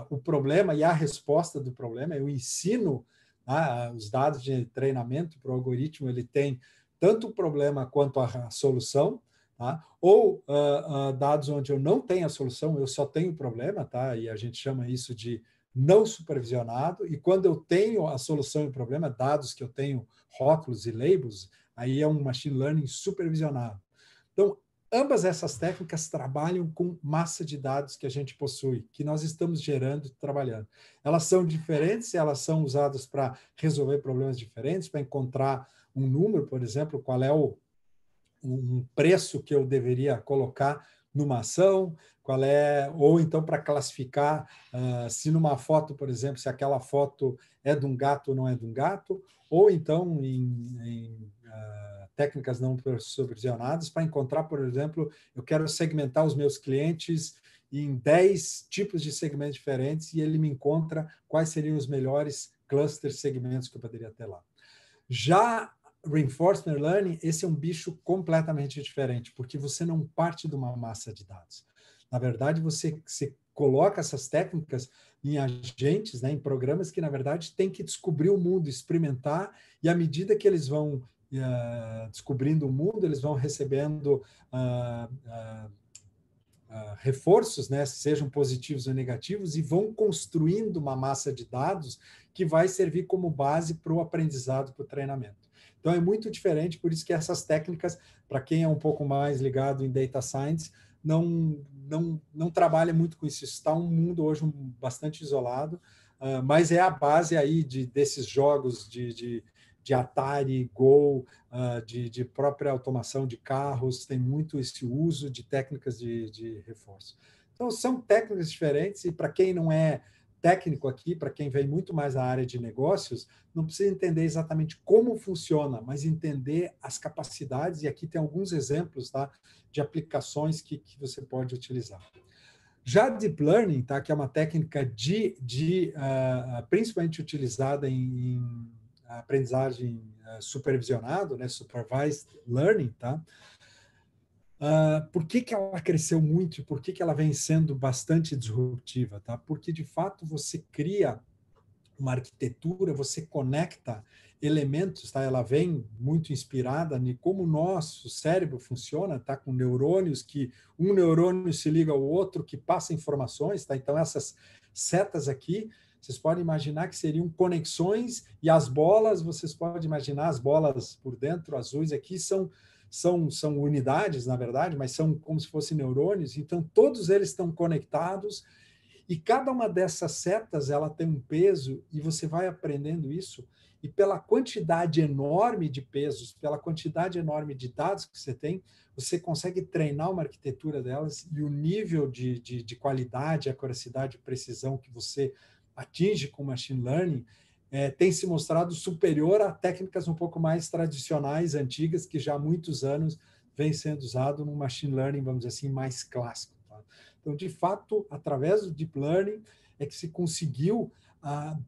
a, o problema e a resposta do problema, eu ensino né, os dados de treinamento para o algoritmo, ele tem tanto o problema quanto a, solução, tá? ou uh, uh, dados onde eu não tenho a solução, eu só tenho o problema, tá? e a gente chama isso de não supervisionado, e quando eu tenho a solução e o problema, dados que eu tenho rótulos e labels, aí é um machine learning supervisionado. Então, Ambas essas técnicas trabalham com massa de dados que a gente possui, que nós estamos gerando e trabalhando. Elas são diferentes, elas são usadas para resolver problemas diferentes, para encontrar um número, por exemplo, qual é o um preço que eu deveria colocar numa ação, qual é, ou então para classificar uh, se numa foto, por exemplo, se aquela foto é de um gato ou não é de um gato, ou então em, em uh, técnicas não supervisionadas para encontrar, por exemplo, eu quero segmentar os meus clientes em 10 tipos de segmentos diferentes e ele me encontra quais seriam os melhores clusters segmentos que eu poderia ter lá. Já reinforcement learning, esse é um bicho completamente diferente, porque você não parte de uma massa de dados. Na verdade, você se coloca essas técnicas em agentes, né, em programas que, na verdade, têm que descobrir o mundo, experimentar, e à medida que eles vão uh, descobrindo o mundo, eles vão recebendo uh, reforços, né, sejam positivos ou negativos, e vão construindo uma massa de dados que vai servir como base para o aprendizado, para o treinamento. Então é muito diferente, por isso que essas técnicas, para quem é um pouco mais ligado em data science, não, não, não trabalha muito com isso. Está um mundo hoje bastante isolado, mas é a base aí de, desses jogos de, de de Atari, Go, ah, de, de própria automação de carros, tem muito esse uso de técnicas de, de reforço. Então, são técnicas diferentes, e para quem não é técnico aqui, para quem vem muito mais da área de negócios, não precisa entender exatamente como funciona, mas entender as capacidades, e aqui tem alguns exemplos tá, de aplicações que, que você pode utilizar. Já Deep Learning, tá, que é uma técnica de, de uh, principalmente utilizada em, em aprendizagem eh, supervisionado, né, supervised learning, tá? Uh, por que, que ela cresceu muito e por que, que ela vem sendo bastante disruptiva, tá? Porque de fato você cria uma arquitetura, você conecta elementos, tá? Ela vem muito inspirada em como o nosso cérebro funciona, tá? Com neurônios que um neurônio se liga ao outro, que passa informações, tá? Então essas setas aqui, vocês podem imaginar que seriam conexões e as bolas, vocês podem imaginar as bolas por dentro, azuis aqui, são, são, são unidades, na verdade, mas são como se fossem neurônios. Então, todos eles estão conectados e cada uma dessas setas ela tem um peso e você vai aprendendo isso. E pela quantidade enorme de pesos, pela quantidade enorme de dados que você tem, você consegue treinar uma arquitetura delas e o nível de, de, de qualidade, acuracidade e precisão que você atinge com machine learning é, tem se mostrado superior a técnicas um pouco mais tradicionais, antigas, que já há muitos anos vem sendo usado no machine learning, vamos dizer assim, mais clássico. Tá? Então, de fato, através do deep learning é que se conseguiu a, ah,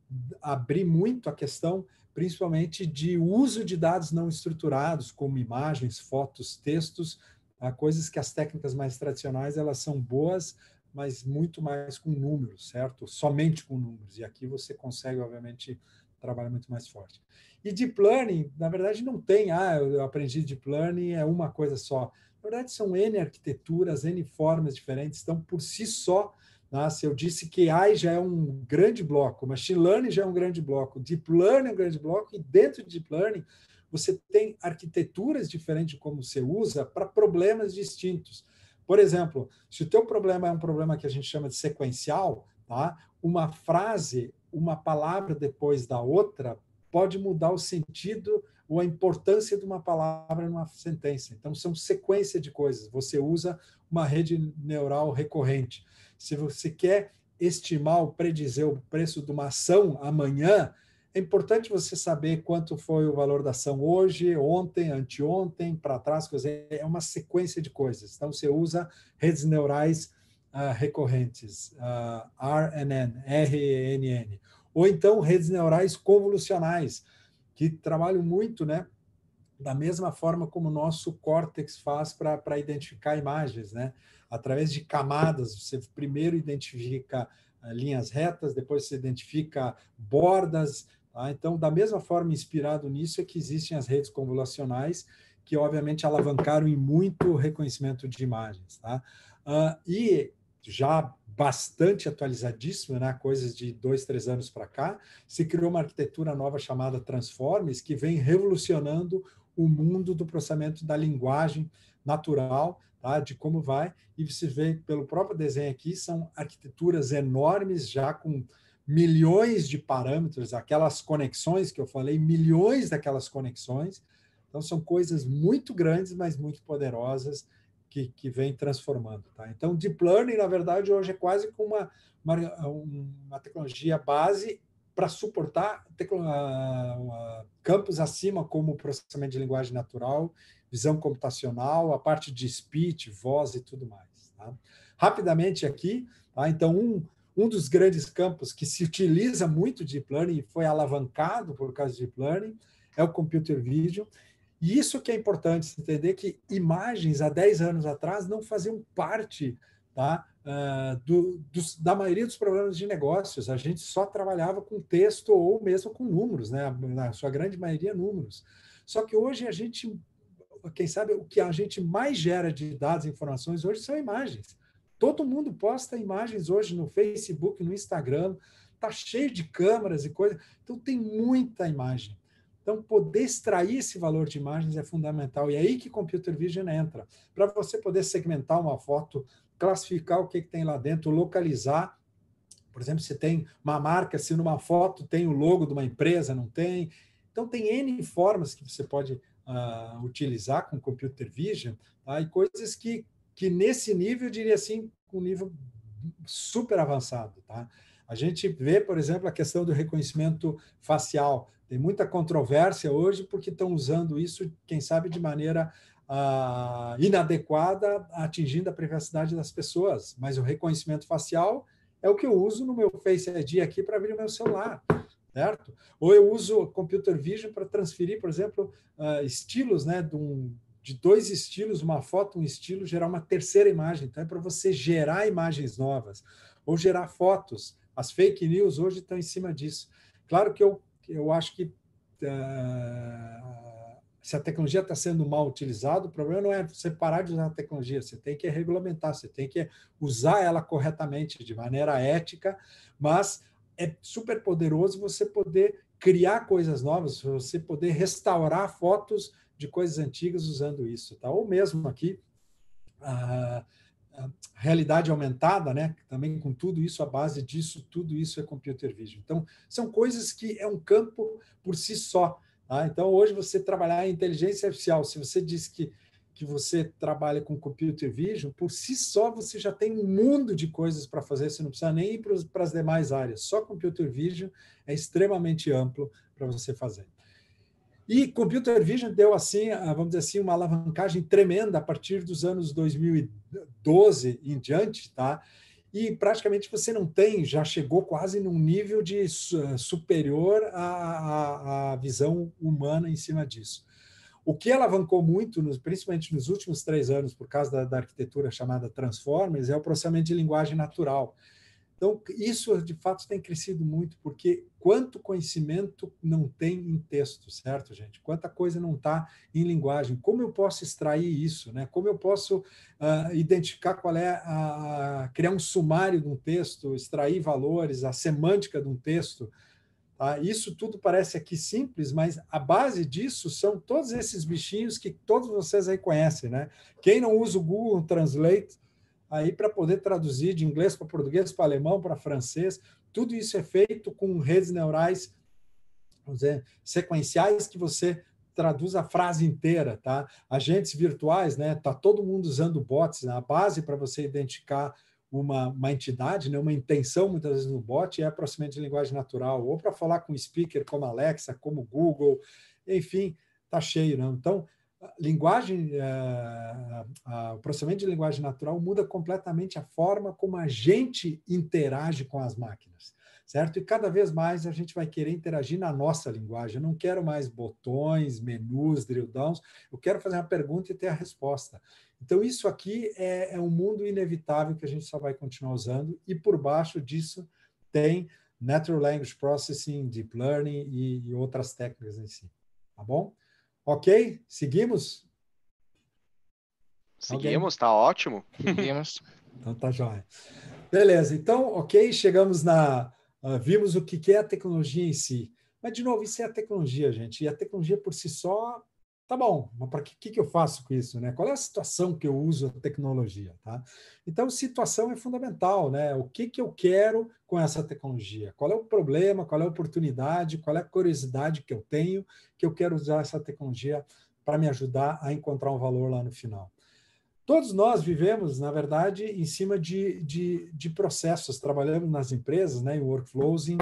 abrir muito a questão, principalmente de uso de dados não estruturados, como imagens, fotos, textos, a, ah, coisas que as técnicas mais tradicionais elas são boas, mas muito mais com números, certo? Somente com números. E aqui você consegue, obviamente, trabalho muito mais forte. E deep learning, na verdade, não tem, ah, eu aprendi deep learning, é uma coisa só. Na verdade, são N arquiteturas, N formas diferentes, então, por si só, né? se eu disse que AI já é um grande bloco, machine learning já é um grande bloco, deep learning é um grande bloco, e dentro de deep learning, você tem arquiteturas diferentes de como você usa para problemas distintos. Por exemplo, se o teu problema é um problema que a gente chama de sequencial, tá? uma frase, uma palavra depois da outra pode mudar o sentido ou a importância de uma palavra numa sentença. Então, são sequência de coisas. Você usa uma rede neural recorrente. Se você quer estimar ou predizer o preço de uma ação amanhã, é importante você saber quanto foi o valor da ação hoje, ontem, anteontem, para trás, é uma sequência de coisas. Então, você usa redes neurais uh, recorrentes, uh, ah, RNN, RNN, ou então redes neurais convolucionais, que trabalham muito, né? Da mesma forma como o nosso córtex faz para identificar imagens, né? Através de camadas, você primeiro identifica ah, linhas retas, depois você identifica bordas, Tá? então, da mesma forma, inspirado nisso, é que existem as redes convolucionais, que obviamente alavancaram em muito o reconhecimento de imagens. Tá? Ah, e já bastante atualizadíssimo, né? coisas de dois, três anos para cá, se criou uma arquitetura nova chamada Transformers, que vem revolucionando o mundo do processamento da linguagem natural, tá? de como vai, e se vê pelo próprio desenho aqui, são arquiteturas enormes, já com milhões de parâmetros, aquelas conexões que eu falei, milhões daquelas conexões. Então, são coisas muito grandes, mas muito poderosas que, que vem transformando. Tá? Então, Deep Learning, na verdade, hoje é quase como uma, uma, uma tecnologia base para suportar campos acima, como processamento de linguagem natural, visão computacional, a parte de speech, voz e tudo mais. Tá? Rapidamente aqui, tá? então, um, um dos grandes campos que se utiliza muito de deep learning e foi alavancado por causa de deep learning é o computer vision. E isso que é importante entender que imagens há 10 anos atrás não faziam parte tá, uh, do, dos, da maioria dos problemas de negócios. A gente só trabalhava com texto ou mesmo com números, né? na sua grande maioria, números. Só que hoje a gente, quem sabe, o que a gente mais gera de dados e informações hoje são imagens. Todo mundo posta imagens hoje no Facebook, no Instagram, tá cheio de câmeras e coisa, então tem muita imagem. Então, poder extrair esse valor de imagens é fundamental. E é aí que Computer Vision entra. Para você poder segmentar uma foto, classificar o que, que tem lá dentro, localizar por exemplo, se tem uma marca, se numa foto tem o logo de uma empresa, não tem. Então, tem N formas que você pode uh, utilizar com computer vision tá? e coisas que que nesse nível, eu diria assim, um nível super avançado. Tá? A gente vê, por exemplo, a questão do reconhecimento facial. Tem muita controvérsia hoje porque estão usando isso, quem sabe, de maneira ah, inadequada, atingindo a privacidade das pessoas. Mas o reconhecimento facial é o que eu uso no meu Face ID aqui para abrir o meu celular, certo? Ou eu uso computer vision para transferir, por exemplo, uh, estilos né, de um de dois estilos, uma foto, um estilo, gerar uma terceira imagem. Então, é para você gerar imagens novas ou gerar fotos. As fake news hoje estão em cima disso. Claro que eu, eu acho que uh, se a tecnologia está sendo mal utilizada, o problema não é você parar de usar a tecnologia, você tem que regulamentar, você tem que usar ela corretamente, de maneira ética, mas é super poderoso você poder criar coisas novas, você poder restaurar fotos de coisas antigas usando isso, tá? Ou mesmo aqui a, a realidade aumentada, né? Também com tudo isso, a base disso, tudo isso é computer vision. Então, são coisas que é um campo por si só. Tá? Então, hoje você trabalhar em inteligência artificial, se você diz que que você trabalha com computer vision, por si só você já tem um mundo de coisas para fazer, você não precisa nem ir para as demais áreas. Só computer vision é extremamente amplo para você fazer. E computer vision deu assim, ah, vamos dizer assim, uma alavancagem tremenda a partir dos anos 2012 em diante, tá? E praticamente você não tem, já chegou quase num nível de eh, superior à, à, à visão humana em cima disso. O que alavancou muito, nos, principalmente nos últimos três anos, por causa da, da arquitetura chamada Transformers, é o processamento de linguagem natural. Então, isso de fato tem crescido muito, porque quanto conhecimento não tem em texto, certo, gente? Quanta coisa não está em linguagem. Como eu posso extrair isso, né? Como eu posso uh, identificar qual é a, a, criar um sumário de um texto, extrair valores, a semântica de um texto? Tá? Isso tudo parece aqui simples, mas a base disso são todos esses bichinhos que todos vocês aí conhecem, né? Quem não usa o Google Translate aí para poder traduzir de inglês para português, para alemão, para francês. Tudo isso é feito com redes neurais dizer, sequenciais que você traduz a frase inteira, tá? Agentes virtuais, né? Tá todo mundo usando bots, na né? a base para você identificar uma, uma, entidade, né? uma intenção muitas vezes no bot é aproximadamente de linguagem natural, ou para falar com speaker como Alexa, como Google, enfim, tá cheio, não? Né? Então, linguagem, uh, uh, o processamento de linguagem natural muda completamente a forma como a gente interage com as máquinas, certo? E cada vez mais a gente vai querer interagir na nossa linguagem. Eu não quero mais botões, menus, drill downs. Eu quero fazer uma pergunta e ter a resposta. Então, isso aqui é, é um mundo inevitável que a gente só vai continuar usando, e por baixo disso tem Natural Language Processing, Deep Learning e, e outras técnicas em si. Tá bom? Ok? Seguimos? Seguimos, Alguém? tá ótimo. Seguimos. então tá jóia. Beleza, então, ok, chegamos na. Uh, vimos o que, que é a tecnologia em si. Mas, de novo, isso é a tecnologia, gente. E a tecnologia por si só tá bom, mas para que, que eu faço com isso, né? Qual é a situação que eu uso a tecnologia, tá? Então, situação é fundamental, né? O que que eu quero com essa tecnologia? Qual é o problema, qual é a oportunidade, qual é a curiosidade que eu tenho que eu quero usar essa tecnologia para me ajudar a encontrar um valor lá no final? Todos nós vivemos, na verdade, em cima de, de, de processos, trabalhamos nas empresas, né, em workflows, em,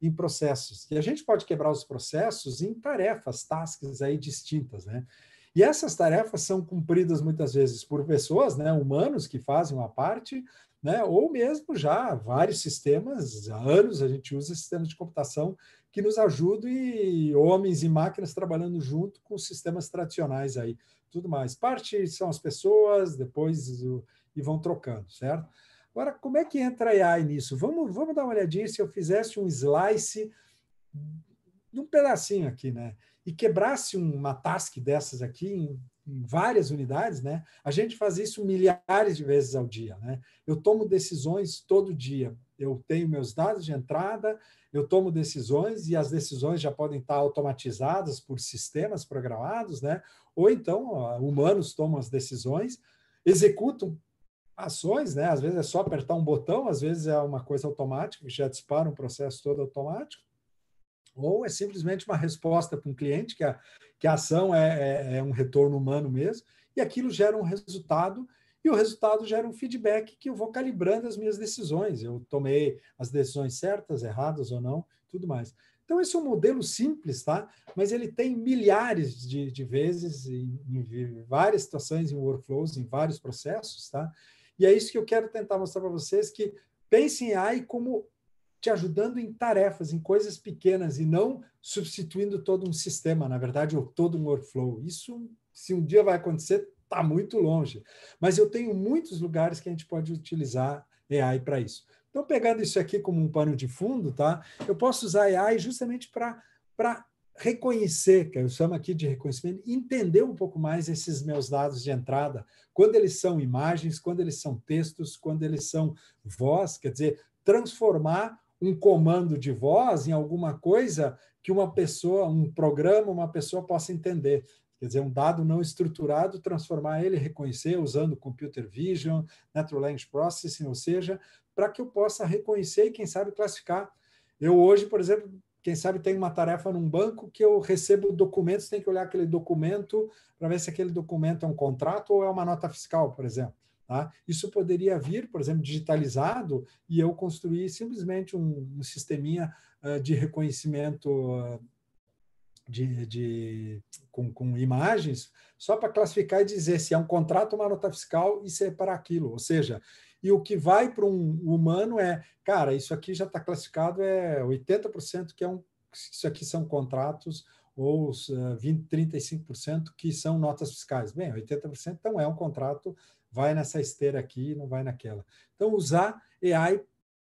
em processos. E a gente pode quebrar os processos em tarefas, tasks aí distintas, né? E essas tarefas são cumpridas muitas vezes por pessoas, né, humanos que fazem uma parte, né, ou mesmo já vários sistemas, há anos a gente usa sistemas de computação que nos ajudam e homens e máquinas trabalhando junto com sistemas tradicionais aí, tudo mais. Parte são as pessoas, depois e vão trocando, certo? Agora, como é que entra AI nisso? Vamos, vamos dar uma olhadinha se eu fizesse um slice de um pedacinho aqui, né? E quebrasse uma task dessas aqui em, em várias unidades, né? A gente faz isso milhares de vezes ao dia, né? Eu tomo decisões todo dia. Eu tenho meus dados de entrada, eu tomo decisões e as decisões já podem estar automatizadas por sistemas programados, né? Ou então, humanos tomam as decisões, executam ações, né? Às vezes é só apertar um botão, às vezes é uma coisa automática, que já dispara um processo todo automático, ou é simplesmente uma resposta para um cliente, que a, que a ação é, é, é um retorno humano mesmo, e aquilo gera um resultado, e o resultado gera um feedback que eu vou calibrando as minhas decisões. Eu tomei as decisões certas, erradas ou não, tudo mais. Então, esse é um modelo simples, tá? Mas ele tem milhares de, de vezes, em, em várias situações, em workflows, em vários processos, tá? E é isso que eu quero tentar mostrar para vocês, que pensem em AI como te ajudando em tarefas, em coisas pequenas, e não substituindo todo um sistema, na verdade, ou todo um workflow. Isso, se um dia vai acontecer, está muito longe. Mas eu tenho muitos lugares que a gente pode utilizar AI para isso. Então, pegando isso aqui como um pano de fundo, tá? eu posso usar AI justamente para reconhecer, que eu chamo aqui de reconhecimento, entender um pouco mais esses meus dados de entrada, quando eles são imagens, quando eles são textos, quando eles são voz, quer dizer, transformar um comando de voz em alguma coisa que uma pessoa, um programa, uma pessoa possa entender. Quer dizer, um dado não estruturado, transformar ele, reconhecer usando computer vision, natural language processing, ou seja, para que eu possa reconhecer e, quem sabe, classificar. Eu hoje, por exemplo, quem sabe tem uma tarefa num banco que eu recebo documentos, tem que olhar aquele documento para ver se aquele documento é um contrato ou é uma nota fiscal, por exemplo. Tá? Isso poderia vir, por exemplo, digitalizado e eu construir simplesmente um, um sisteminha uh, de reconhecimento uh, de, de, com, com imagens só para classificar e dizer se é um contrato ou uma nota fiscal e separar é aquilo. Ou seja, e o que vai para um humano é, cara, isso aqui já está classificado, é 80% que é um, isso aqui são contratos, ou os, 20, 35% que são notas fiscais. Bem, 80% então é um contrato, vai nessa esteira aqui, não vai naquela. Então, usar AI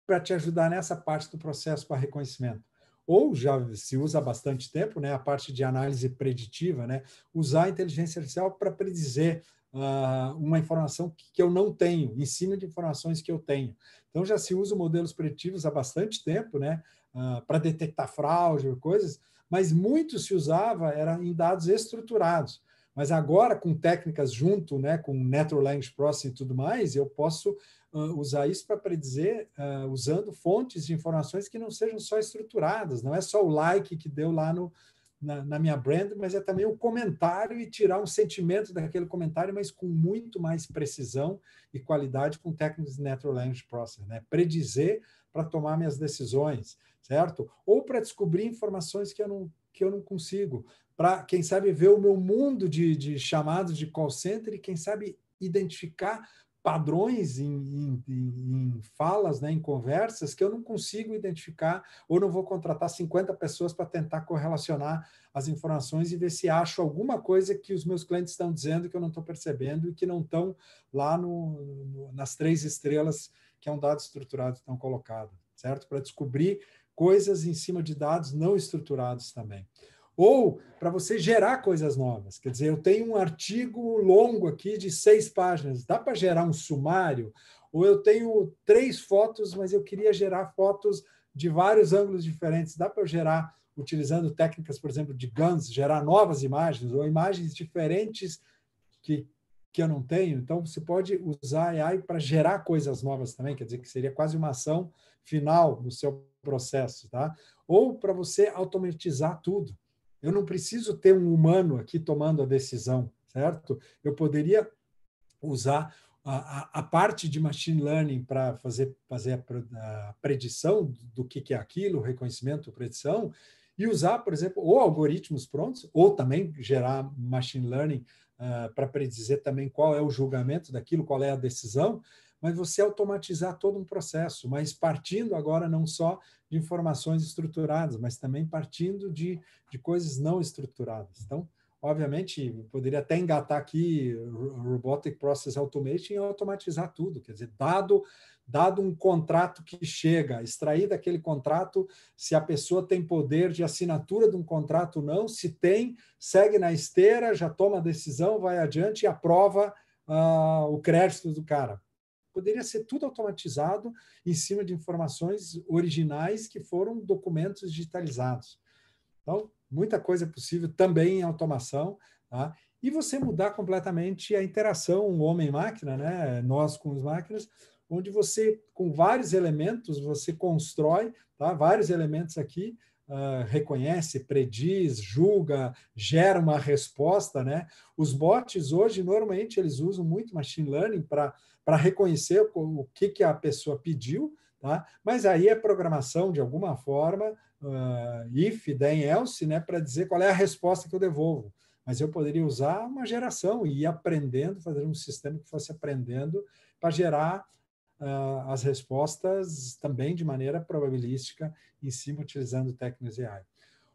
para te ajudar nessa parte do processo para reconhecimento. Ou já se usa há bastante tempo, né, a parte de análise preditiva, né, usar a inteligência artificial para predizer uh, uma informação que, que eu não tenho, em cima de informações que eu tenho. Então já se usa modelos preditivos há bastante tempo, né? Uh, para detectar fraude ou coisas, mas muito se usava era em dados estruturados. Mas agora, com técnicas junto, né, com Natural Language Processing e tudo mais, eu posso uh, usar isso para predizer uh, usando fontes de informações que não sejam só estruturadas, não é só o like que deu lá no, na, na, minha brand, mas é também o comentário e tirar um sentimento daquele comentário, mas com muito mais precisão e qualidade com técnicas de Natural Language Processing, né? Predizer para tomar minhas decisões, certo? Ou para descobrir informações que eu não, que eu não consigo, para, quem sabe, ver o meu mundo de, de chamados de call center e, quem sabe, identificar padrões em, em, em, falas, né, em conversas, que eu não consigo identificar ou não vou contratar 50 pessoas para tentar correlacionar as informações e ver se acho alguma coisa que os meus clientes estão dizendo que eu não estou percebendo e que não estão lá no, no, nas três estrelas, que é um dado estruturado estão colocado, certo? Para descobrir coisas em cima de dados não estruturados também ou para você gerar coisas novas. Quer dizer, eu tenho um artigo longo aqui de seis páginas, dá para gerar um sumário? Ou eu tenho três fotos, mas eu queria gerar fotos de vários ângulos diferentes, dá para gerar, utilizando técnicas, por exemplo, de GANs, gerar novas imagens ou imagens diferentes que, que eu não tenho? Então, você pode usar AI para gerar coisas novas também, quer dizer, que seria quase uma ação final no seu processo, tá? Ou para você automatizar tudo. Eu não preciso ter um humano aqui tomando a decisão, certo? Eu poderia usar a, a, a parte de machine learning para fazer, fazer a, a predição do que, que é aquilo, reconhecimento, predição, e usar, por exemplo, ou algoritmos prontos, ou também gerar machine learning uh, ah, para predizer também qual é o julgamento daquilo, qual é a decisão, mas você automatizar todo um processo, mas partindo agora não só de informações estruturadas, mas também partindo de, de coisas não estruturadas. Então, obviamente, poderia até engatar aqui Robotic Process Automation e automatizar tudo, quer dizer, dado dado um contrato que chega, extrair daquele contrato se a pessoa tem poder de assinatura de um contrato ou não, se tem, segue na esteira, já toma a decisão, vai adiante e aprova uh, o crédito do cara. Poderia ser tudo automatizado em cima de informações originais que foram documentos digitalizados. Então, muita coisa é possível também em automação. Tá? E você mudar completamente a interação homem-máquina, né? nós com as máquinas, onde você, com vários elementos, você constrói tá? vários elementos aqui, uh, reconhece, prediz, julga, gera uma resposta. Né? Os bots hoje, normalmente, eles usam muito machine learning para para reconhecer o que, que a pessoa pediu, tá? mas aí é programação de alguma forma, uh, if, then, else, né? para dizer qual é a resposta que eu devolvo. Mas eu poderia usar uma geração e ir aprendendo, fazer um sistema que fosse aprendendo para gerar uh, as respostas também de maneira probabilística, em cima utilizando técnicas AI.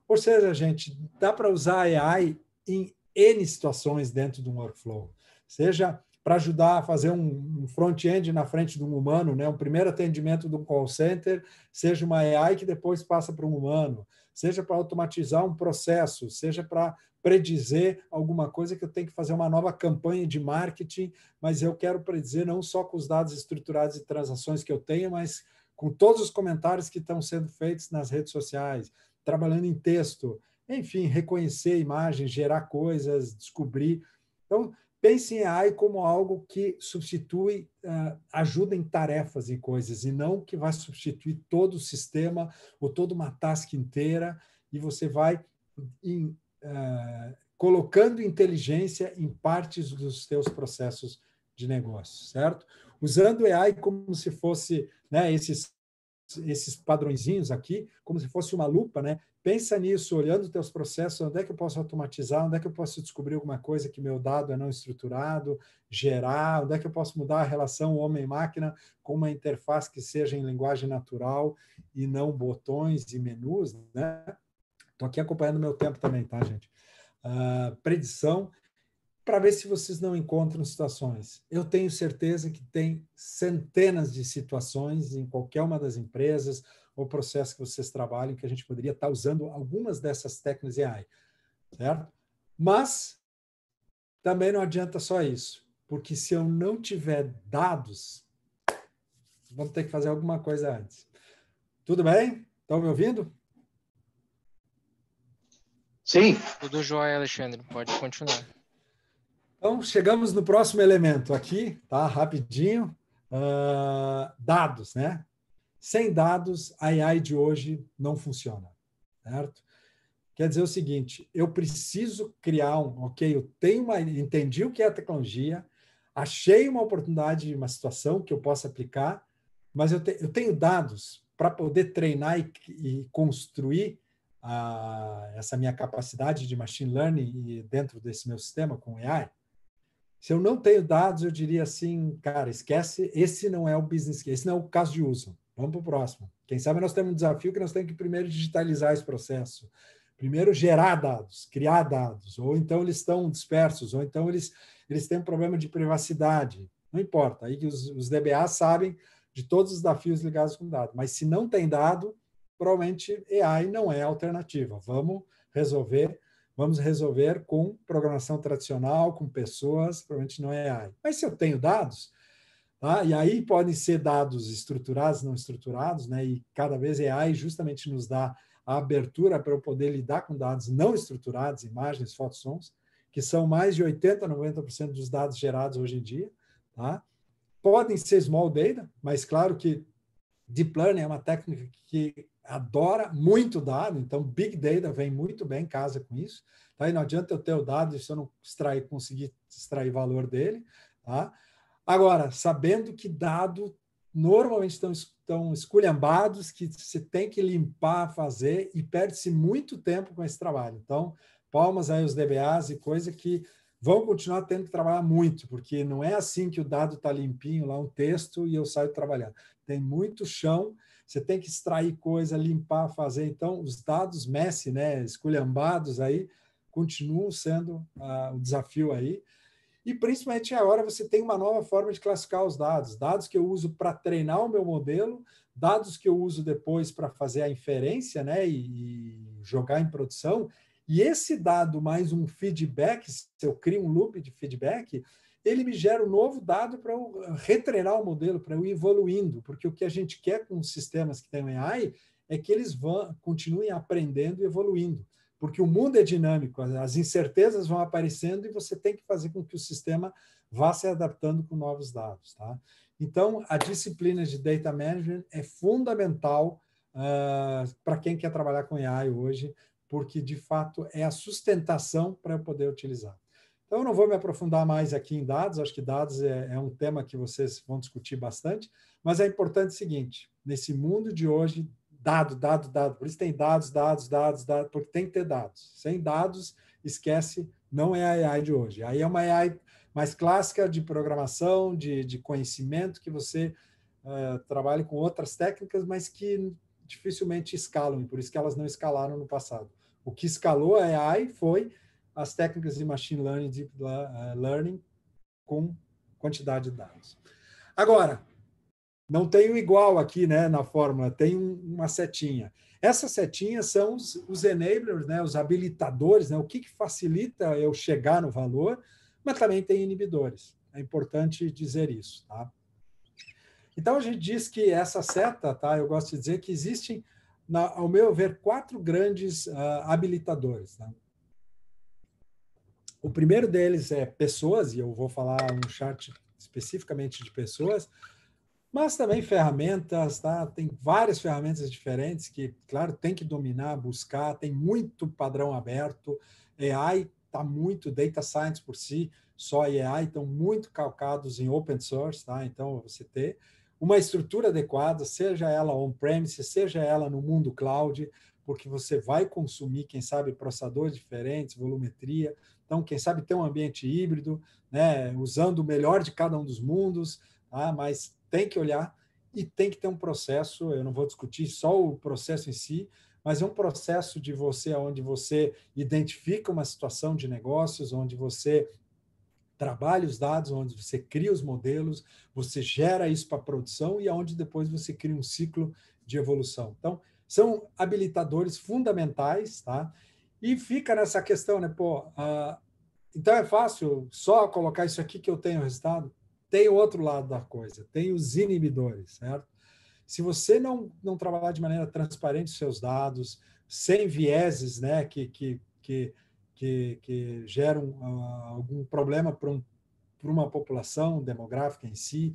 Ou seja, gente, dá para usar AI em N situações dentro do workflow. Seja para ajudar a fazer um, front-end na frente de um humano, né? um primeiro atendimento de um call center, seja uma AI que depois passa para um humano, seja para automatizar um processo, seja para predizer alguma coisa que eu tenho que fazer uma nova campanha de marketing, mas eu quero predizer não só com os dados estruturados e transações que eu tenho, mas com todos os comentários que estão sendo feitos nas redes sociais, trabalhando em texto, enfim, reconhecer imagens, gerar coisas, descobrir. Então, Pense em AI como algo que substitui, ah, ajuda em tarefas e coisas, e não que vai substituir todo o sistema ou toda uma task inteira, e você vai em, uh, colocando inteligência em partes dos seus processos de negócio, certo? Usando AI como se fosse né, esses esses padrõezinhos aqui, como se fosse uma lupa, né? Pensa nisso, olhando os teus processos, onde é que eu posso automatizar, onde é que eu posso descobrir alguma coisa que meu dado é não estruturado, gerar, onde é que eu posso mudar a relação homem-máquina com uma interface que seja em linguagem natural e não botões e menus, né? Estou aqui acompanhando meu tempo também, tá, gente? Uh, predição, para ver se vocês não encontram situações. Eu tenho certeza que tem centenas de situações em qualquer uma das empresas ou processo que vocês trabalham que a gente poderia estar tá usando algumas dessas técnicas de AI, certo? Mas também não adianta só isso, porque se eu não tiver dados, vamos ter que fazer alguma coisa antes. Tudo bem? Estão me ouvindo? Sim. Tudo jóia, Alexandre. Pode continuar. Então, chegamos no próximo elemento aqui, tá? Rapidinho. Uh, dados, né? Sem dados, a AI de hoje não funciona, certo? Quer dizer o seguinte, eu preciso criar um, ok, eu tenho uma, entendi o que é a tecnologia, achei uma oportunidade, uma situação que eu possa aplicar, mas eu, te, eu tenho dados para poder treinar e, e construir a, essa minha capacidade de machine learning dentro desse meu sistema com AI? Se eu não tenho dados, eu diria assim, cara, esquece, esse não é o business case, esse não é o caso de uso. Vamos para o próximo. Quem sabe nós temos um desafio que nós temos que primeiro digitalizar esse processo. Primeiro gerar dados, criar dados, ou então eles estão dispersos, ou então eles, eles têm um problema de privacidade. Não importa, aí os, os DBA sabem de todos os desafios ligados com dado. Mas se não tem dado, provavelmente AI não é alternativa. Vamos resolver Vamos resolver com programação tradicional, com pessoas, provavelmente não é AI. Mas se eu tenho dados, tá? e aí podem ser dados estruturados, não estruturados, né? e cada vez é AI justamente nos dá a abertura para eu poder lidar com dados não estruturados, imagens, fotos, sons, que são mais de 80%, 90% dos dados gerados hoje em dia. Tá? Podem ser small data, mas claro que deep learning é uma técnica que adora muito dado, então Big Data vem muito bem em casa com isso. Tá? E não adianta eu ter o dado se eu não extrair, conseguir extrair valor dele. Tá? Agora, sabendo que dado normalmente estão, estão esculhambados, que você tem que limpar, fazer, e perde-se muito tempo com esse trabalho. Então, palmas aí os DBAs e coisa que vão continuar tendo que trabalhar muito, porque não é assim que o dado está limpinho lá, um texto, e eu saio trabalhar. Tem muito chão você tem que extrair coisa, limpar, fazer. Então, os dados Messi, né, esculhambados aí, continuam sendo o ah, desafio aí. E principalmente agora é você tem uma nova forma de classificar os dados. Dados que eu uso para treinar o meu modelo, dados que eu uso depois para fazer a inferência né, e, e jogar em produção. E esse dado mais um feedback, se eu crio um loop de feedback, ele me gera um novo dado para eu eh, retreinar o modelo, para eu ir evoluindo, porque o que a gente quer com os sistemas que têm AI é que eles vão, continuem aprendendo e evoluindo, porque o mundo é dinâmico, as incertezas vão aparecendo e você tem que fazer com que o sistema vá se adaptando com novos dados. Tá? Então, a disciplina de data management é fundamental uh, para quem quer trabalhar com AI hoje, porque de fato é a sustentação para eu poder utilizar. Então, eu não vou me aprofundar mais aqui em dados, acho que dados é, é um tema que vocês vão discutir bastante, mas é importante o seguinte: nesse mundo de hoje, dado, dado, dado, por isso tem dados, dados, dados, dados, porque tem que ter dados. Sem dados, esquece, não é a AI de hoje. Aí é uma AI mais clássica de programação, de, de conhecimento, que você uh, eh, trabalha com outras técnicas, mas que dificilmente escalam, e por isso que elas não escalaram no passado. O que escalou a AI foi as técnicas de machine learning, deep eh, learning com quantidade de dados. Agora, não tem o igual aqui, né, na fórmula, tem uma setinha. Essas setinhas são os, os enablers, né, os habilitadores, né, o que, que facilita eu chegar no valor, mas também tem inibidores. É importante dizer isso, tá? Então, a gente diz que essa seta, tá? Eu gosto de dizer que existem, na, ao meu ver, quatro grandes uh, habilitadores. Né? O primeiro deles é pessoas, e eu vou falar um chat especificamente de pessoas, mas também ferramentas, tá? Tem várias ferramentas diferentes que, claro, tem que dominar, buscar, tem muito padrão aberto. AI está muito, data science por si, só AI estão muito calcados em open source, tá? Então é você ter uma estrutura adequada, seja ela on-premise, seja ela no mundo cloud, porque você vai consumir, quem sabe, processadores diferentes, volumetria. Então, quem sabe ter um ambiente híbrido, né, usando o melhor de cada um dos mundos, tá? mas tem que olhar e tem que ter um processo. Eu não vou discutir só o processo em si, mas é um processo de você, onde você identifica uma situação de negócios, onde você trabalha os dados, onde você cria os modelos, você gera isso para a produção e aonde é depois você cria um ciclo de evolução. Então, são habilitadores fundamentais, tá? E fica nessa questão, né, pô, uh, então é fácil só colocar isso aqui que eu tenho resultado? Tem o outro lado da coisa, tem os inibidores, certo? Se você não, não trabalhar de maneira transparente os seus dados, sem vieses, né, que, que, que, que, que geram uh, algum problema para um, uma população demográfica em si,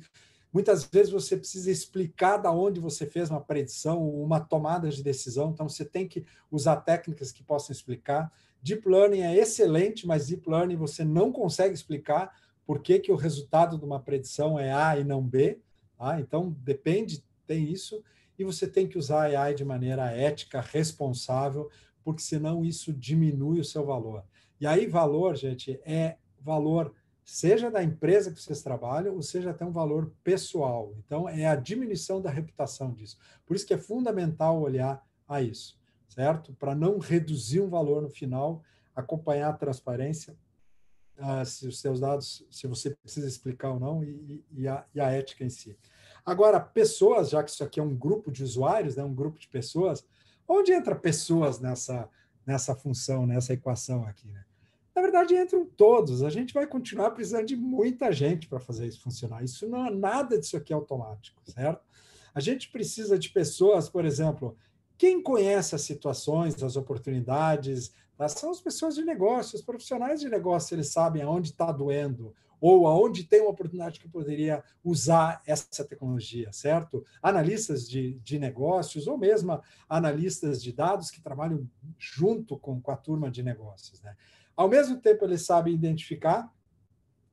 Muitas vezes você precisa explicar da onde você fez uma predição, uma tomada de decisão, então você tem que usar técnicas que possam explicar. Deep Learning é excelente, mas Deep Learning você não consegue explicar por que, que o resultado de uma predição é A e não B. Tá? Então, depende, tem isso. E você tem que usar a AI de maneira ética, responsável, porque senão isso diminui o seu valor. E aí, valor, gente, é valor seja da empresa que vocês trabalham, ou seja até um valor pessoal. Então, é a diminuição da reputação disso. Por isso que é fundamental olhar a isso, certo? Para não reduzir um valor no final, acompanhar a transparência, uh, se os seus dados, se você precisa explicar ou não, e, e, a, e, a, ética em si. Agora, pessoas, já que isso aqui é um grupo de usuários, né, um grupo de pessoas, onde entra pessoas nessa, nessa função, nessa equação aqui? Né? Na verdade, entram todos. A gente vai continuar precisando de muita gente para fazer isso funcionar. Isso não é nada disso aqui automático, certo? A gente precisa de pessoas, por exemplo, quem conhece as situações, as oportunidades, tá? são as pessoas de negócio, os profissionais de negócio, eles sabem aonde está doendo, ou aonde tem uma oportunidade que poderia usar essa tecnologia, certo? Analistas de, de negócios, ou mesmo analistas de dados que trabalham junto com, com a turma de negócios. Né? Ao mesmo tempo, eles sabem identificar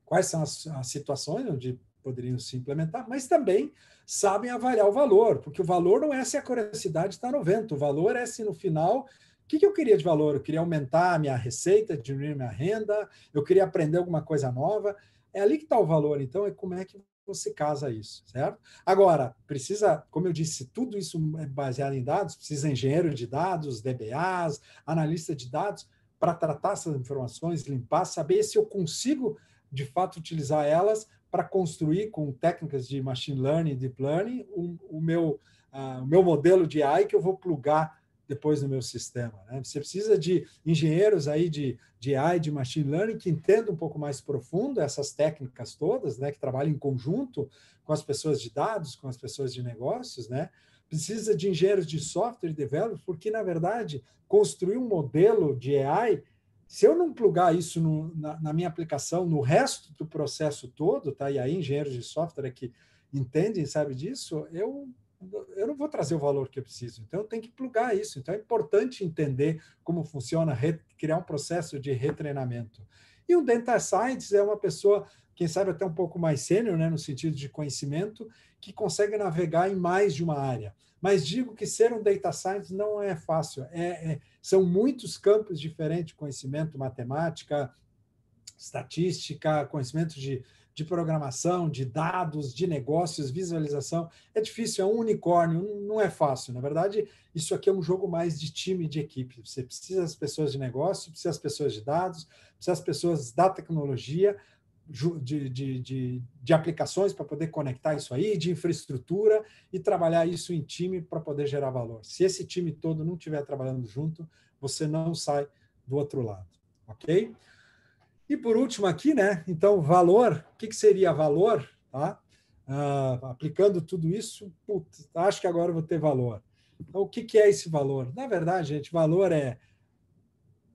quais são as, as situações onde poderiam se implementar, mas também sabem avaliar o valor, porque o valor não é se a curiosidade está no vento, o valor é se no final o que, que, eu queria de valor? Eu queria aumentar a minha receita, diminuir minha renda, eu queria aprender alguma coisa nova. É ali que está o valor, então, é como é que você casa isso, certo? Agora, precisa, como eu disse, tudo isso é baseado em dados, precisa engenheiro de dados, DBAs, analista de dados, para tratar essas informações, limpar, saber se eu consigo de fato utilizar elas para construir com técnicas de machine learning, deep learning, o, o meu, uh, o meu modelo de AI que eu vou plugar depois no meu sistema. Né? Você precisa de engenheiros aí de, de AI, de machine learning, que entendam um pouco mais profundo essas técnicas todas, né? que trabalhem em conjunto com as pessoas de dados, com as pessoas de negócios, né? precisa de engenheiros de software developers, porque, na verdade, construir um modelo de AI, se eu não plugar isso no, na, na, minha aplicação, no resto do processo todo, tá? e aí engenheiros de software é que entendem, sabe disso, eu, eu não vou trazer o valor que eu preciso. Então, eu tenho que plugar isso. Então, é importante entender como funciona, criar um processo de retreinamento. E um data scientist é uma pessoa, quem sabe até um pouco mais sênior, né, no sentido de conhecimento, que consegue navegar em mais de uma área. Mas digo que ser um data scientist não é fácil. É, é, são muitos campos diferentes conhecimento, matemática, estatística, conhecimento de, de programação, de dados, de negócios, visualização. É difícil, é um unicórnio, não é fácil. Na verdade, isso aqui é um jogo mais de time, de equipe. Você precisa das pessoas de negócio, precisa das pessoas de dados, precisa das pessoas da tecnologia, de, de, de, de aplicações para poder conectar isso aí, de infraestrutura e trabalhar isso em time para poder gerar valor. Se esse time todo não estiver trabalhando junto, você não sai do outro lado, ok? E por último aqui, né? Então, valor, o que, que seria valor? Tá? Uh, aplicando tudo isso, putz, acho que agora vou ter valor. Então, o que, que é esse valor? Na verdade, gente, valor é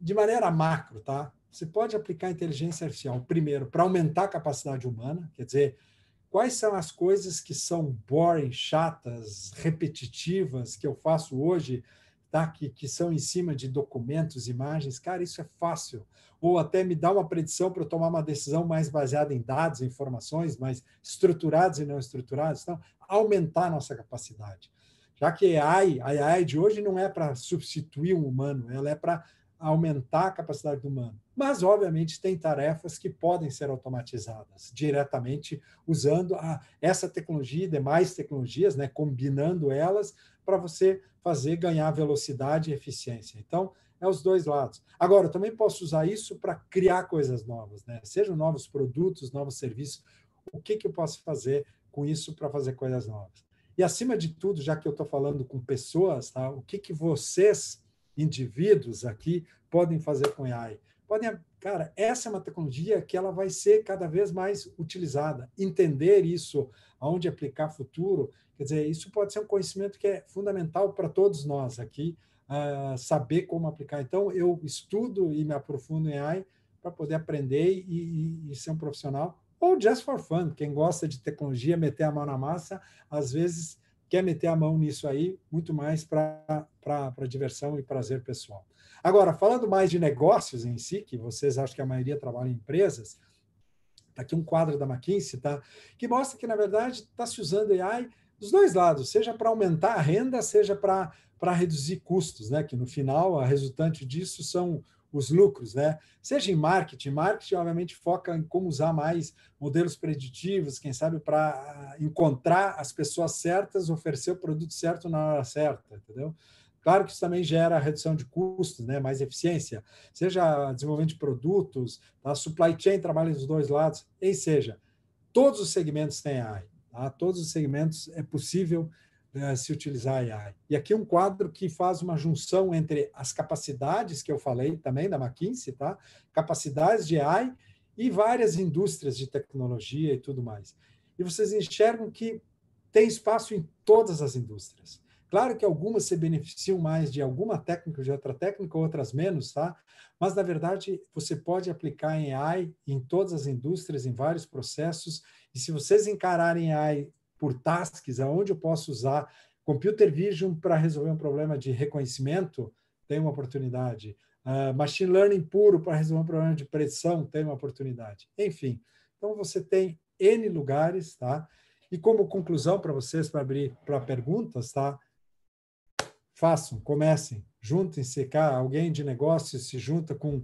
de maneira macro, tá? Você pode aplicar inteligência artificial, primeiro, para aumentar a capacidade humana, quer dizer, quais são as coisas que são boring, chatas, repetitivas, que eu faço hoje, tá? que, que são em cima de documentos, imagens. Cara, isso é fácil. Ou até me dá uma predição para eu tomar uma decisão mais baseada em dados, informações, mais estruturados e não estruturados. Então, aumentar a nossa capacidade. Já que a AI, a AI de hoje não é para substituir um humano, ela é para aumentar a capacidade do humano. Mas, obviamente, tem tarefas que podem ser automatizadas diretamente usando a, essa tecnologia e demais tecnologias, né, combinando elas para você fazer ganhar velocidade e eficiência. Então, é os dois lados. Agora, eu também posso usar isso para criar coisas novas, né? sejam novos produtos, novos serviços. O que, que eu posso fazer com isso para fazer coisas novas? E, acima de tudo, já que eu estou falando com pessoas, tá? o que, que vocês indivíduos aqui podem fazer com AI. Podem, cara, essa é uma tecnologia que ela vai ser cada vez mais utilizada. Entender isso, aonde aplicar futuro, quer dizer, isso pode ser um conhecimento que é fundamental para todos nós aqui, uh, saber como aplicar. Então, eu estudo e me aprofundo em AI para poder aprender e, e, e ser um profissional ou just for fun. Quem gosta de tecnologia, meter a mão na massa, às vezes quer meter a mão nisso aí, muito mais para diversão e prazer pessoal. Agora, falando mais de negócios em si, que vocês acham que a maioria trabalha em empresas, está aqui um quadro da McKinsey, tá? que mostra que, na verdade, está se usando AI dos dois lados, seja para aumentar a renda, seja para reduzir custos, né? que no final a resultante disso são os lucros, né? Seja em marketing, marketing obviamente foca em como usar mais modelos preditivos, quem sabe para ah, encontrar as pessoas certas, oferecer o produto certo na hora certa, entendeu? Claro que isso também gera redução de custos, né? mais eficiência, seja desenvolvimento de produtos, a tá? supply chain trabalha dos dois lados, e seja, todos os segmentos têm AI, tá? todos os segmentos é possível né, se utilizar a AI. E aqui é um quadro que faz uma junção entre as capacidades que eu falei também da McKinsey, tá? Capacidades de AI e várias indústrias de tecnologia e tudo mais. E vocês enxergam que tem espaço em todas as indústrias. Claro que algumas se beneficiam mais de alguma técnica, de outra técnica, outras menos, tá? Mas, na verdade, você pode aplicar em AI em todas as indústrias, em vários processos, e se vocês encararem AI por tasks, aonde eu posso usar computer vision para resolver um problema de reconhecimento, tem uma oportunidade. Uh, machine learning puro para resolver um problema de pressão, tem uma oportunidade. Enfim, então você tem N lugares, tá? E como conclusão para vocês, para abrir para perguntas, tá? Façam, comecem, juntem-se cá, alguém de negócio se junta com,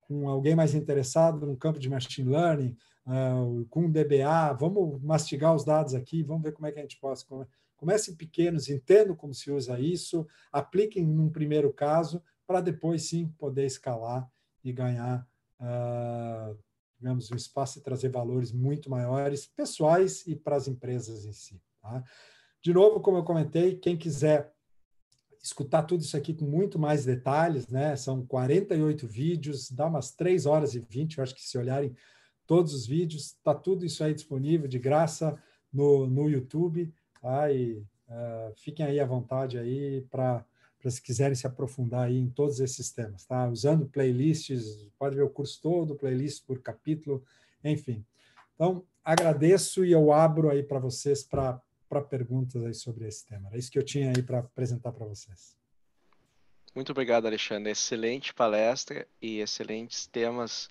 com alguém mais interessado no campo de machine learning, uh, com o DBA, vamos mastigar os dados aqui, vamos ver como é que a gente pode. Comece pequenos, entendam como se usa isso, apliquem num primeiro caso, para depois sim poder escalar e ganhar, uh, digamos, um espaço e trazer valores muito maiores, pessoais e para as empresas em si. Tá? De novo, como eu comentei, quem quiser escutar tudo isso aqui com muito mais detalhes, né? São 48 vídeos, dá umas 3 horas e 20, eu acho que se olharem todos os vídeos, está tudo isso aí disponível de graça no, no YouTube. Tá? E uh, fiquem aí à vontade aí para se quiserem se aprofundar aí em todos esses temas, tá? Usando playlists, pode ver o curso todo, playlist por capítulo, enfim. Então, agradeço e eu abro aí para vocês para perguntas aí sobre esse tema. Era isso que eu tinha aí para apresentar para vocês. Muito obrigado, Alexandre. Excelente palestra e excelentes temas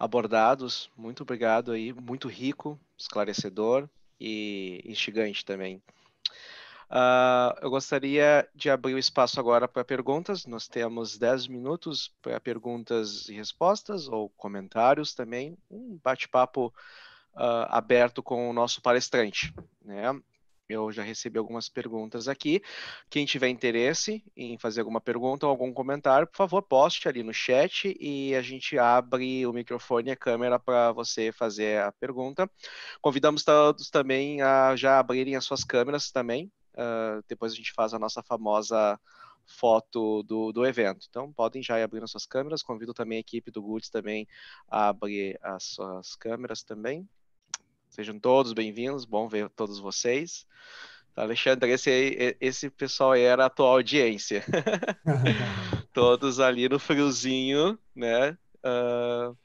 abordados. Muito obrigado aí, muito rico, esclarecedor e instigante também. Uh, eu gostaria de abrir o espaço agora para perguntas. Nós temos 10 minutos para perguntas e respostas ou comentários também. Um bate-papo uh, aberto com o nosso palestrante. Né? Eu já recebi algumas perguntas aqui. Quem tiver interesse em fazer alguma pergunta ou algum comentário, por favor, poste ali no chat e a gente abre o microfone e a câmera para você fazer a pergunta. Convidamos todos também a já abrirem as suas câmeras também. Uh, depois a gente faz a nossa famosa foto do, do evento. Então, podem já ir abrindo as suas câmeras. Convido também a equipe do Goods também a abrir as suas câmeras também. Sejam todos bem-vindos, bom ver todos vocês. Alexandre, esse, esse pessoal era a tua audiência. todos ali no friozinho, né? Uh,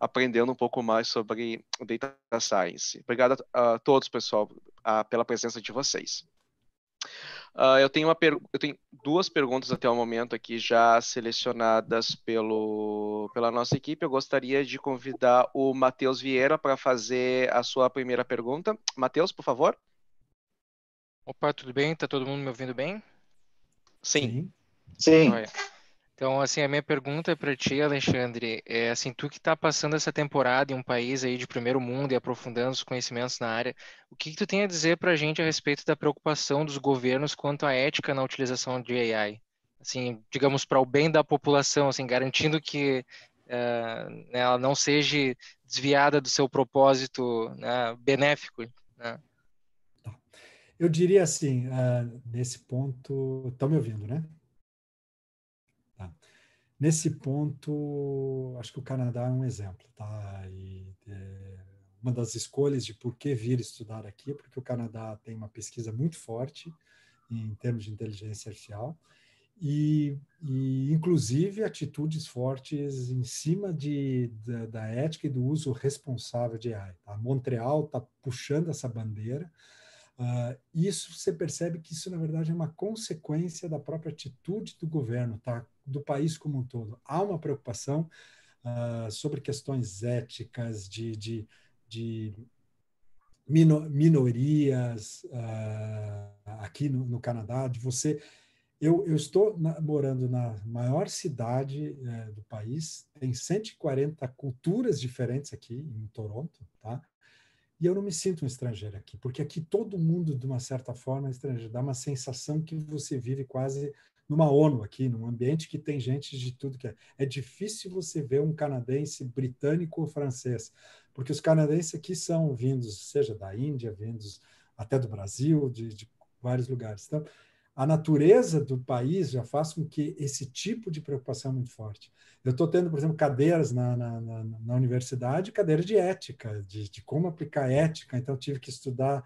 aprendendo um pouco mais sobre Data Science. Obrigado a, a todos, pessoal, a, ah, pela presença de vocês. Uh, eu, tenho uma per... eu tenho duas perguntas até o momento aqui já selecionadas pelo... pela nossa equipe. Eu gostaria de convidar o Matheus Vieira para fazer a sua primeira pergunta. Matheus, por favor. Opa, tudo bem? Está todo mundo me ouvindo bem? Sim. Sim. Sim. Então, assim, a minha pergunta é para ti, Alexandre, é assim, tu que está passando essa temporada em um país aí de primeiro mundo e aprofundando os conhecimentos na área, o que, que tu tem a dizer para a gente a respeito da preocupação dos governos quanto à ética na utilização de AI? Assim, digamos, para o bem da população, assim, garantindo que uh, ela não seja desviada do seu propósito né, benéfico, né? Eu diria assim, uh, nesse ponto, estão me ouvindo, né? Nesse ponto, acho que o Canadá é um exemplo, tá? E, é, uma das escolhas de por que vir estudar aqui é porque o Canadá tem uma pesquisa muito forte em termos de inteligência artificial e, e inclusive, atitudes fortes em cima de, da, da ética e do uso responsável de AI. Tá? Montreal está puxando essa bandeira, Uh, isso você percebe que isso, na verdade, é uma consequência da própria atitude do governo, tá? do país como um todo. Há uma preocupação uh, sobre questões éticas, de, de, de minorias uh, aqui no, no, Canadá, de você. Eu, eu estou na, morando na maior cidade eh, do país, tem 140 culturas diferentes aqui em Toronto, tá? E eu não me sinto um estrangeiro aqui, porque aqui todo mundo, de uma certa forma, é estrangeiro. Dá uma sensação que você vive quase numa ONU aqui, num ambiente que tem gente de tudo que é. É difícil você ver um canadense britânico ou francês, porque os canadenses aqui são vindos, seja da Índia, vindos até do Brasil, de, de vários lugares. Então, a natureza do país já faz com que esse tipo de preocupação é muito forte. Eu estou tendo, por exemplo, cadeiras na, na, na, na universidade, cadeiras de ética, de, de como aplicar ética. Então, tive que estudar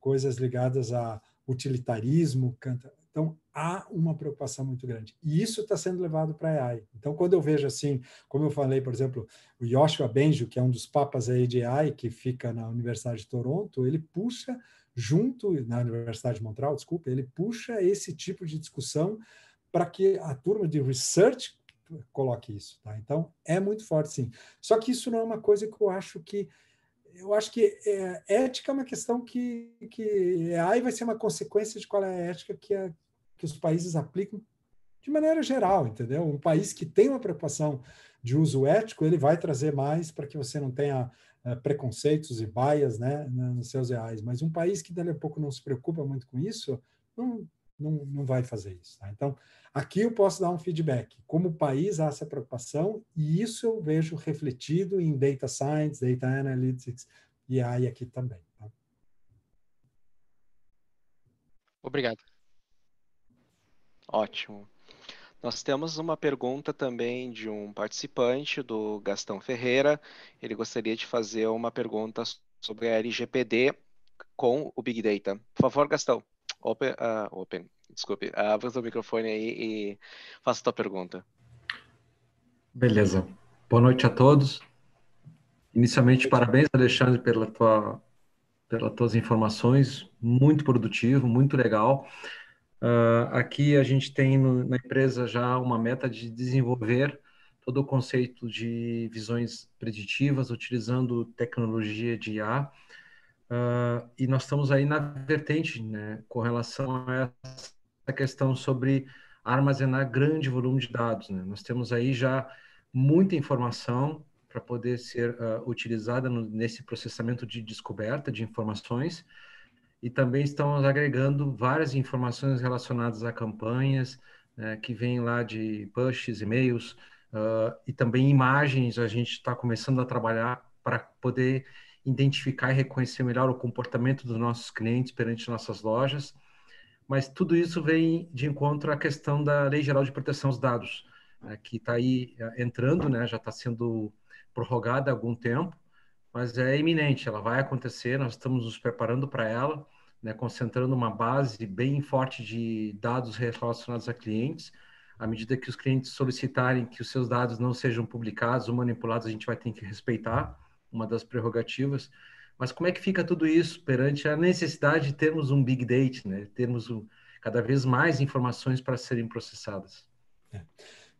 coisas ligadas a utilitarismo. Então, há uma preocupação muito grande. E isso está sendo levado para a AI. Então, quando eu vejo assim, como eu falei, por exemplo, o Yoshua Benjo, que é um dos papas aí de AI, que fica na Universidade de Toronto, ele puxa junto, na Universidade de Montreal, desculpa, ele puxa esse tipo de discussão para que a turma de research coloque isso. Tá? Então, é muito forte, sim. Só que isso não é uma coisa que eu acho que eu acho que é, ética é uma questão que, que AI vai ser uma consequência de qual é a ética que, a, que os países aplicam de maneira geral, entendeu? Um país que tem uma preocupação de uso ético, ele vai trazer mais para que você não tenha é, preconceitos e baias né, nos seus reais. Mas um país que dali a pouco não se preocupa muito com isso, não, não, não vai fazer isso. Tá? Então, aqui eu posso dar um feedback. Como país há essa preocupação, e isso eu vejo refletido em data science, data analytics e AI aqui também. Tá? Obrigado. Ótimo. Nós temos uma pergunta também de um participante, do Gastão Ferreira. Ele gostaria de fazer uma pergunta sobre a LGPD com o Big Data. Por favor, Gastão, open, uh, open desculpe, abre o microfone aí e faça a tua pergunta. Beleza. Boa noite a todos. Inicialmente, parabéns, Alexandre, pela tua, pelas tuas informações. Muito produtivo, muito legal. Uh, aqui a gente tem no, na empresa já uma meta de desenvolver todo o conceito de visões preditivas, utilizando tecnologia de IA. Uh, ah, e nós estamos aí na vertente, né, com relação a essa questão sobre armazenar grande volume de dados. Né? Nós temos aí já muita informação para poder ser uh, utilizada no, nesse processamento de descoberta de informações, e também estamos agregando várias informações relacionadas a campanhas, né, que vêm lá de pushes, e-mails, uh, e também imagens. A gente está começando a trabalhar para poder identificar e reconhecer melhor o comportamento dos nossos clientes perante nossas lojas. Mas tudo isso vem de encontro à questão da Lei Geral de Proteção aos Dados, né, que está aí ah, entrando, né, já está sendo prorrogada há algum tempo, mas é iminente, ela vai acontecer, nós estamos nos preparando para ela, né, concentrando uma base bem forte de dados relacionados a clientes. À medida que os clientes solicitarem que os seus dados não sejam publicados ou manipulados, a gente vai ter que respeitar uma das prerrogativas. Mas como é que fica tudo isso perante a necessidade de termos um big data, né? termos um, cada vez mais informações para serem processadas? É.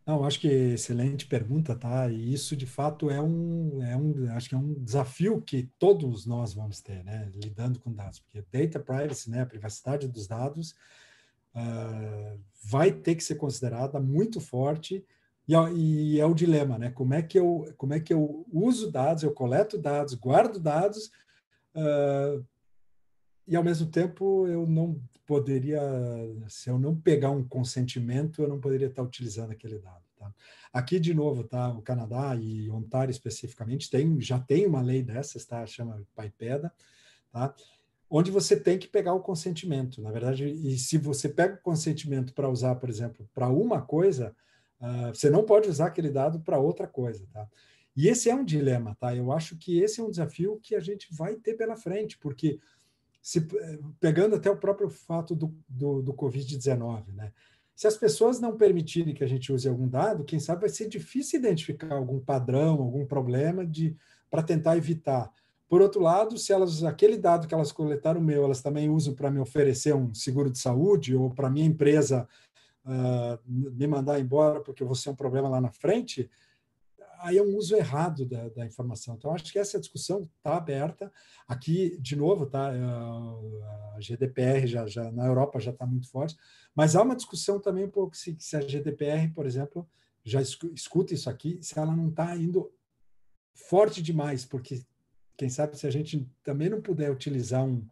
Não, acho que excelente pergunta, tá? E isso de fato é um, é um, acho que é um desafio que todos nós vamos ter, né? Lidando com dados, porque data privacy, né, a privacidade dos dados, uh, vai ter que ser considerada muito forte e, é, e, é o dilema, né? Como é que eu, como é que eu uso dados, eu coleto dados, guardo dados uh, e ao mesmo tempo eu não poderia, se eu não pegar um consentimento, eu não poderia estar utilizando aquele dado. Tá? Aqui, de novo, tá? o Canadá e Ontário especificamente tem, já tem uma lei dessas, tá? chama PAIPEDA, tá? onde você tem que pegar o consentimento. Na verdade, e se você pega o consentimento para usar, por exemplo, para uma coisa, uh, você não pode usar aquele dado para outra coisa. Tá? E esse é um dilema, tá? Eu acho que esse é um desafio que a gente vai ter pela frente, porque se, eh, pegando até o próprio fato do, do, do Covid-19, né? Se as pessoas não permitirem que a gente use algum dado, quem sabe vai ser difícil identificar algum padrão, algum problema de para tentar evitar. Por outro lado, se elas aquele dado que elas coletaram meu, elas também usam para me oferecer um seguro de saúde ou para minha empresa uh, me mandar embora porque eu vou ser um problema lá na frente, aí é um uso errado da, da informação. Então, acho que essa discussão está aberta. Aqui, de novo, tá, eh, a GDPR já, já na Europa já está muito forte, mas há uma discussão também um pouco se, se a GDPR, por exemplo, já escuta isso aqui, se ela não está indo forte demais, porque quem sabe se a gente também não puder utilizar um,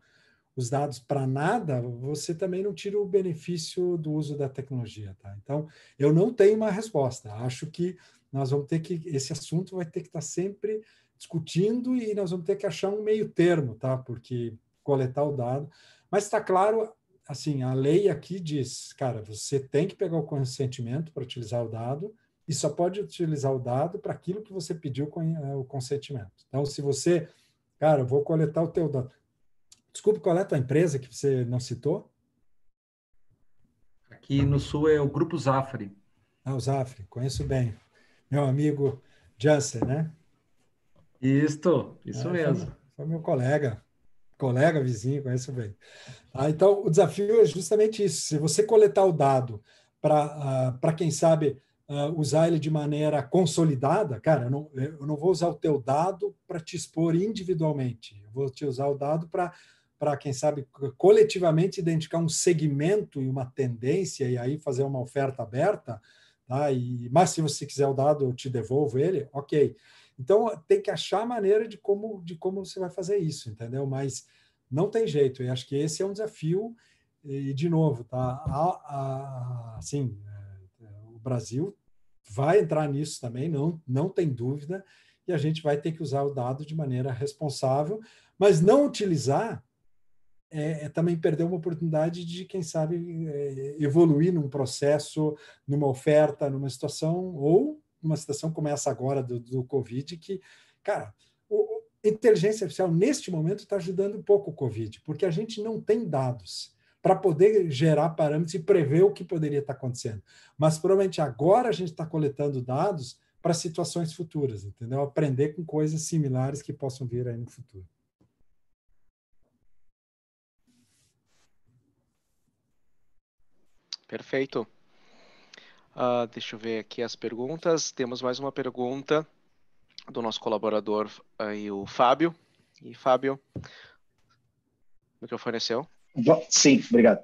os dados para nada, você também não tira o benefício do uso da tecnologia, tá? Então, eu não tenho uma resposta. Acho que nós vamos ter que esse assunto vai ter que estar sempre discutindo e nós vamos ter que achar um meio termo, tá? Porque coletar o dado, mas está claro, assim, a lei aqui diz, cara, você tem que pegar o consentimento para utilizar o dado e só pode utilizar o dado para aquilo que você pediu eh, o consentimento. Então, se você, cara, vou coletar o teu dado. Desculpe, qual é a tua empresa que você não citou? Aqui no Sul é o Grupo Zafre. Ah, o Zafre, conheço bem meu amigo Jansen, né? Isto, isso é, mesmo. Foi, foi, meu colega, colega, vizinho, conheço bem. Ah, então, o desafio é justamente isso. Se você coletar o dado para, uh, ah, quem sabe, uh, usar ele de maneira consolidada, cara, eu não, eu não vou usar o teu dado para te expor individualmente. Eu vou te usar o dado para para, quem sabe, coletivamente identificar um segmento e uma tendência e aí fazer uma oferta aberta, Tá? E, mas se você quiser o dado, eu te devolvo ele, ok. Então, tem que achar a maneira de como, de como você vai fazer isso, entendeu? Mas não tem jeito, e acho que esse é um desafio, e de novo, tá? A, a, assim, é, o Brasil vai entrar nisso também, não, não tem dúvida, e a gente vai ter que usar o dado de maneira responsável, mas não utilizar é, é, também perder uma oportunidade de, quem sabe, é, evoluir num processo, numa oferta, numa situação, ou numa situação como essa agora do, do Covid, que, cara, o, inteligência artificial, neste momento, está ajudando um pouco o Covid, porque a gente não tem dados para poder gerar parâmetros e prever o que poderia estar tá acontecendo. Mas provavelmente agora a gente está coletando dados para situações futuras, entendeu? Aprender com coisas similares que possam vir aí no futuro. Perfeito. Uh, deixa eu ver aqui as perguntas. Temos mais uma pergunta do nosso colaborador aí, o Fábio. E Fábio, o microfone é seu. Sim, obrigado.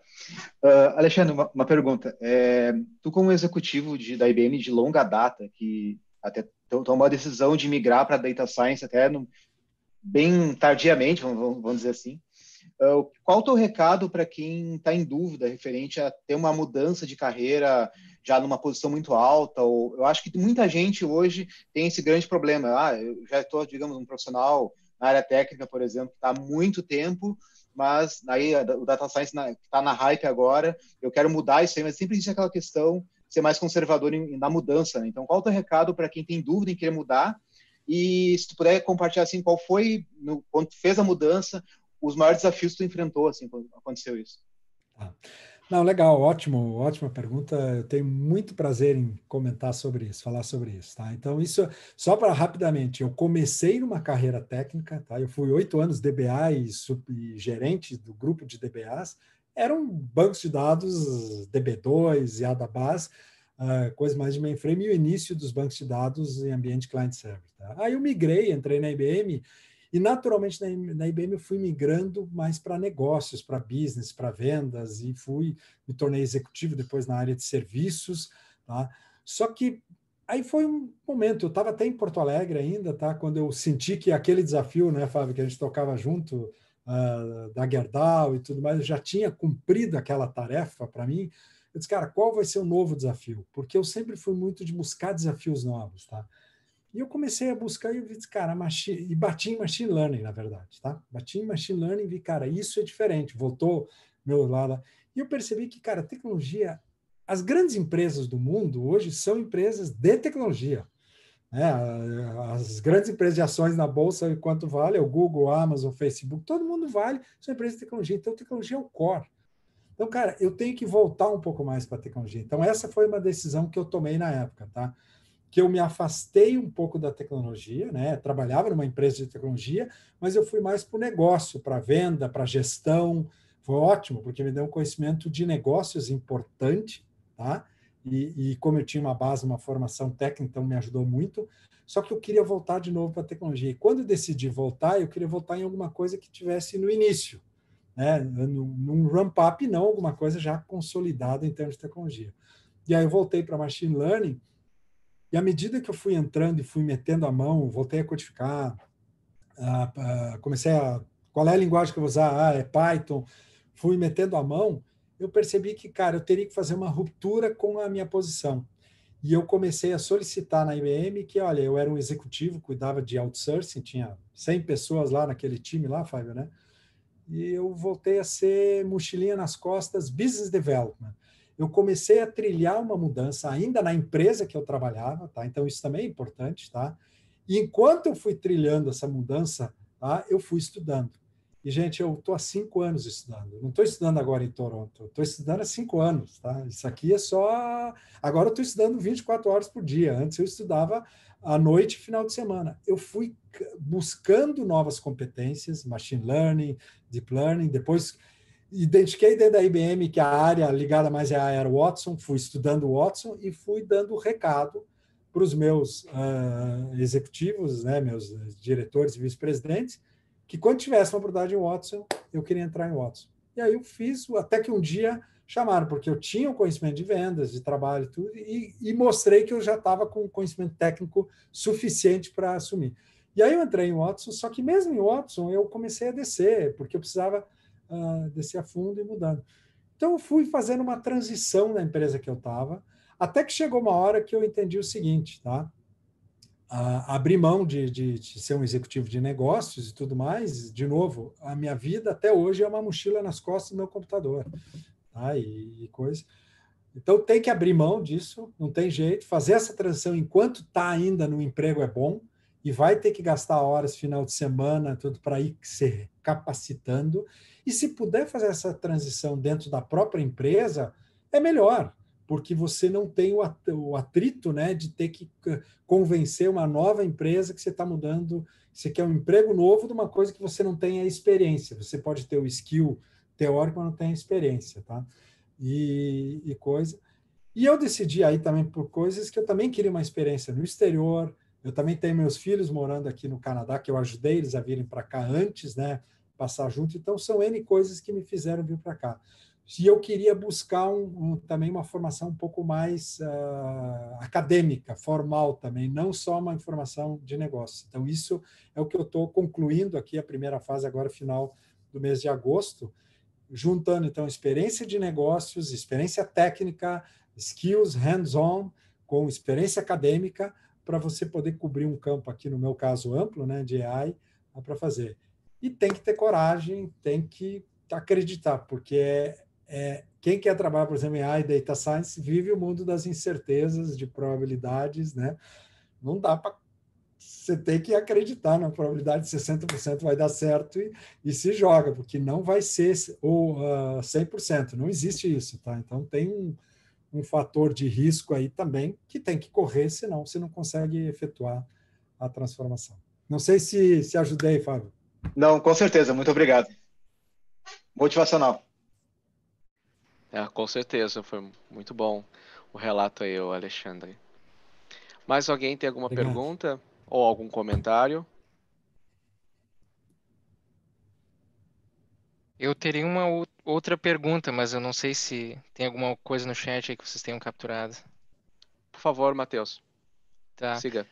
Uh, Alexandre, uma, uma pergunta. É, tu, como executivo de, da IBM de longa data, que até tomou a decisão de migrar para data science até no, bem tardiamente, vamos, vamos dizer assim, Uh, qual o teu recado para quem está em dúvida referente a ter uma mudança de carreira já numa posição muito alta? Ou, eu acho que muita gente hoje tem esse grande problema. Ah, eu já estou, digamos, um profissional na área técnica, por exemplo, está há muito tempo, mas aí o data science está na hype agora, eu quero mudar isso aí, mas sempre existe aquela questão de ser mais conservador em, na mudança. Né? Então, qual o teu recado para quem tem dúvida em querer mudar? E se tu puder compartilhar assim, qual foi, no, quando fez a mudança, os maiores desafios que tu enfrentou, assim, quando aconteceu isso? Tá. Não, legal, ótimo, ótima pergunta. Eu tenho muito prazer em comentar sobre isso, falar sobre isso, tá? Então, isso, só para rapidamente, eu comecei numa carreira técnica, tá? Eu fui oito anos DBA e, gerente do grupo de DBAs, eram bancos de dados DB2 e ADABAS, uh, ah, coisa mais de mainframe, e o início dos bancos de dados em ambiente client-server. Tá? Aí eu migrei, entrei na IBM e, naturalmente, na, IBM eu fui migrando mais para negócios, para business, para vendas, e fui, me tornei executivo depois na área de serviços. Tá? Só que aí foi um momento, eu estava até em Porto Alegre ainda, tá? quando eu senti que aquele desafio, né, Fábio, que a gente tocava junto, uh, da Gerdau e tudo mais, eu já tinha cumprido aquela tarefa para mim, eu disse, cara, qual vai ser o novo desafio? Porque eu sempre fui muito de buscar desafios novos, tá? E eu comecei a buscar e eu vi, cara, machine, e bati em machine learning, na verdade, tá? Bati em machine learning e vi, cara, isso é diferente. Voltou meu lado. E eu percebi que, cara, tecnologia, as grandes empresas do mundo hoje são empresas de tecnologia. Né? As grandes empresas de ações na bolsa, quanto vale, o Google, Amazon, Facebook, todo mundo vale, são empresas de tecnologia. Então, tecnologia é o core. Então, cara, eu tenho que voltar um pouco mais para a tecnologia. Então, essa foi uma decisão que eu tomei na época, tá? que eu me afastei um pouco da tecnologia, né? Trabalhava numa empresa de tecnologia, mas eu fui mais para o negócio, para venda, para gestão. Foi ótimo, porque me deu um conhecimento de negócios importante, tá? E, e, como eu tinha uma base, uma formação técnica, então me ajudou muito. Só que eu queria voltar de novo para a tecnologia. E quando eu decidi voltar, eu queria voltar em alguma coisa que tivesse no início, né? num ramp-up, não alguma coisa já consolidada em termos de tecnologia. E aí eu voltei para machine learning, e à medida que eu fui entrando e fui metendo a mão, voltei a codificar, uh, uh, comecei a. Qual é a linguagem que eu vou usar? Ah, é Python. Fui metendo a mão, eu percebi que, cara, eu teria que fazer uma ruptura com a minha posição. E eu comecei a solicitar na IBM que, olha, eu era um executivo, cuidava de outsourcing, tinha 100 pessoas lá naquele time lá, Fábio, né? E eu voltei a ser mochilinha nas costas, business development eu comecei a trilhar uma mudança ainda na empresa que eu trabalhava, tá? Então isso também é importante, tá? E enquanto eu fui trilhando essa mudança, tá? Eu fui estudando. E gente, eu estou há cinco anos estudando. não estou estudando agora em Toronto. Estou estudando há cinco anos, tá? Isso aqui é só. Agora eu estou estudando 24 horas por dia. Antes eu estudava à noite, final de semana. Eu fui buscando novas competências, machine learning, deep learning. Depois identifiquei dentro da IBM que a área ligada mais é a era Watson, fui estudando Watson e fui dando recado para os meus uh, executivos, né, meus diretores e vice-presidentes, que quando tivesse uma oportunidade em Watson, eu queria entrar em Watson. E aí eu fiz, até que um dia chamaram, porque eu tinha o conhecimento de vendas, de trabalho e tudo, e mostrei que eu já estava com conhecimento técnico suficiente para assumir. E aí eu entrei em Watson, só que mesmo em Watson eu comecei a descer, porque eu precisava uh, ah, descer a fundo e mudando. Então, eu fui fazendo uma transição na empresa que eu estava, até que chegou uma hora que eu entendi o seguinte, tá? Uh, abri mão de, de, de, ser um executivo de negócios e tudo mais. De novo, a minha vida até hoje é uma mochila nas costas do meu computador, tá? e, e coisa. Então tem que abrir mão disso, não tem jeito. Fazer essa transição enquanto está ainda no emprego é bom, e vai ter que gastar horas final de semana, tudo para ir se capacitando. E se puder fazer essa transição dentro da própria empresa, é melhor, porque você não tem o atrito né, de ter que eh, convencer uma nova empresa que você está mudando, você quer um emprego novo de uma coisa que você não tem a experiência. Você pode ter o skill teórico, mas não tem a experiência, tá? E, e coisa. E eu decidi aí também por coisas que eu também queria uma experiência no exterior, eu também tenho meus filhos morando aqui no Canadá, que eu ajudei eles a virem para cá antes, né? Passar junto. Então, são N coisas que me fizeram vir para cá. E eu queria buscar um, um, também uma formação um pouco mais uh, acadêmica, formal também, não só uma informação de negócio. Então, isso é o que eu estou concluindo aqui, a primeira fase, agora final do mês de agosto, juntando, então, experiência de negócios, experiência técnica, skills hands-on, com experiência acadêmica, para você poder cobrir um campo aqui, no meu caso, amplo, né, de AI, para fazer. E tem que ter coragem, tem que acreditar, porque é, é, quem quer trabalhar, por exemplo, em AI Data Science, vive o mundo das incertezas, de probabilidades, né? Não dá para. Você tem que acreditar na probabilidade de 60% vai dar certo e, e, se joga, porque não vai ser ou uh, ah, 100%, não existe isso, tá? Então tem um um fator de risco aí também que tem que correr, senão você não consegue efetuar a transformação. Não sei se, se ajudei, Fábio. Não, com certeza. Muito obrigado. Motivacional. É, com certeza. Foi muito bom o relato aí, o Alexandre. Mais alguém tem alguma obrigado. pergunta ou algum comentário? Eu teria uma, outra pergunta, mas eu não sei se tem alguma coisa no chat aí que vocês tenham capturado. Por favor, Matheus. Tá. Siga.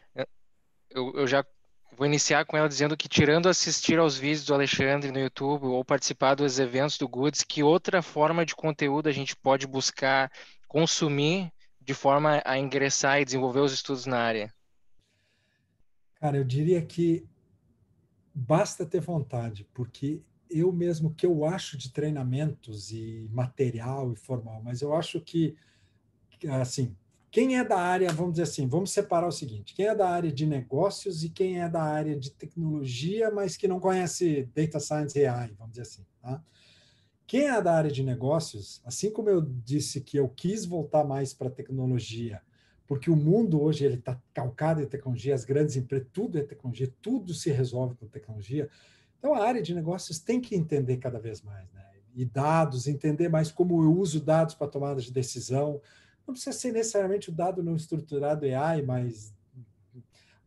Eu, eu já vou iniciar com ela dizendo que, tirando assistir aos vídeos do Alexandre no YouTube ou participar dos eventos do Goods, que outra forma de conteúdo a gente pode buscar consumir de forma a ingressar e desenvolver os estudos na área? Cara, eu diria que basta ter vontade, porque eu mesmo que eu acho de treinamentos e material e formal, mas eu acho que assim, quem é da área, vamos dizer assim, vamos separar o seguinte, quem é da área de negócios e quem é da área de tecnologia, mas que não conhece data science AI, vamos dizer assim, tá? Quem é da área de negócios, assim como eu disse que eu quis voltar mais para tecnologia, porque o mundo hoje ele está calcado em tecnologia, as grandes empresas, tudo é tecnologia, tudo se resolve com tecnologia. Então, a área de negócios tem que entender cada vez mais, né? E dados, entender mais como eu uso dados para tomada de decisão. Não precisa ser necessariamente o dado não estruturado AI, mas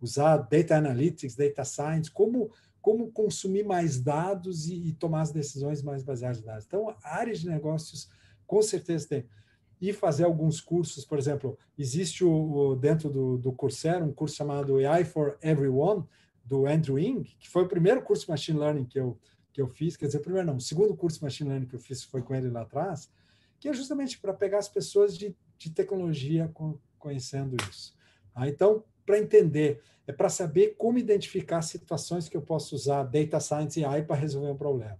usar data analytics, data science, como como consumir mais dados e, e, tomar as decisões mais baseadas em dados. Então, áreas de negócios com certeza tem. E fazer alguns cursos, por exemplo, existe o, o dentro do, do Coursera um curso chamado AI for Everyone, do Andrew Ng, que foi o primeiro curso de Machine Learning que eu, que eu fiz, quer dizer, primeiro não, o segundo curso de Machine Learning que eu fiz foi com ele lá atrás, que é justamente para pegar as pessoas de, de tecnologia conhecendo isso. Ah, então, para entender, é para saber como identificar situações que eu posso usar Data Science e AI para resolver um problema.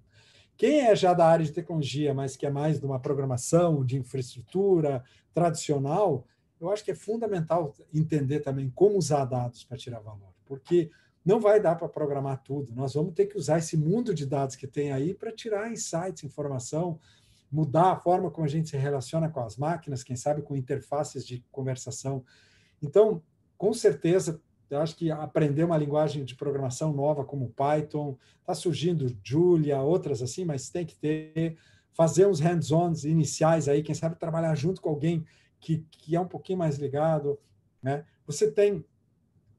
Quem é já da área de tecnologia, mas que é mais de uma programação, de infraestrutura tradicional, eu acho que é fundamental entender também como usar dados para tirar valor, porque não vai dar para programar tudo. Nós vamos ter que usar esse mundo de dados que tem aí para tirar insights, informação, mudar a forma como a gente se relaciona com as máquinas, quem sabe com interfaces de conversação. Então, com certeza, eu acho que aprender uma linguagem de programação nova como Python, está surgindo Julia, outras assim, mas tem que ter, fazer uns hands-ons iniciais aí, quem sabe trabalhar junto com alguém que, que é um pouquinho mais ligado, né? Você tem,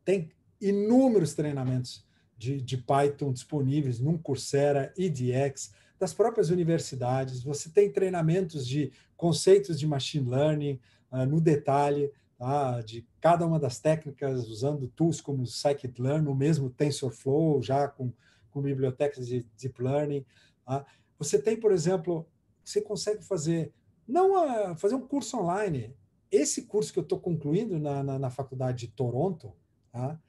tem inúmeros treinamentos de, de Python disponíveis num Coursera, EDX, das próprias universidades. Você tem treinamentos de conceitos de machine learning uh, no detalhe, tá? de cada uma das técnicas, usando tools como scikit-learn, o mesmo TensorFlow, já com, com bibliotecas de deep learning. Tá? Você tem, por exemplo, você consegue fazer não fazer um curso online. Esse curso que eu estou concluindo na, na, na, faculdade de Toronto, tá?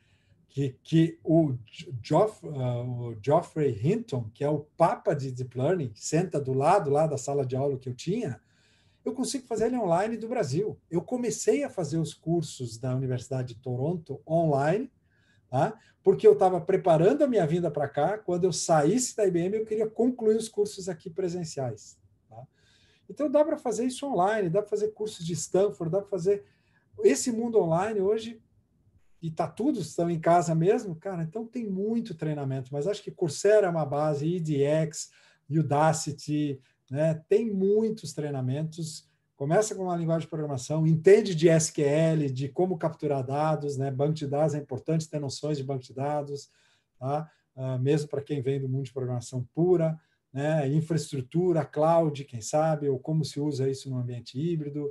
que, que o, Geoff, uh, ah, o Geoffrey Hinton, que é o papa de Deep Learning, senta do lado lá da sala de aula que eu tinha, eu consigo fazer ele online do Brasil. Eu comecei a fazer os cursos da Universidade de Toronto online, tá? porque eu estava preparando a minha vinda para cá. Quando eu saísse da IBM, eu queria concluir os cursos aqui presenciais. Tá? Então, dá para fazer isso online, dá para fazer cursos de Stanford, dá para fazer. Esse mundo online hoje e tá tudo, estão em casa mesmo, cara, então tem muito treinamento, mas acho que Coursera é uma base, EDX, Udacity, né? Tem muitos treinamentos. Começa com uma linguagem de programação, entende de SQL, de como capturar dados, né? Banco de dados é importante ter noções de banco de dados, tá? Uh, mesmo para quem vem do mundo de programação pura, né? Infraestrutura, cloud, quem sabe, ou como se usa isso no ambiente híbrido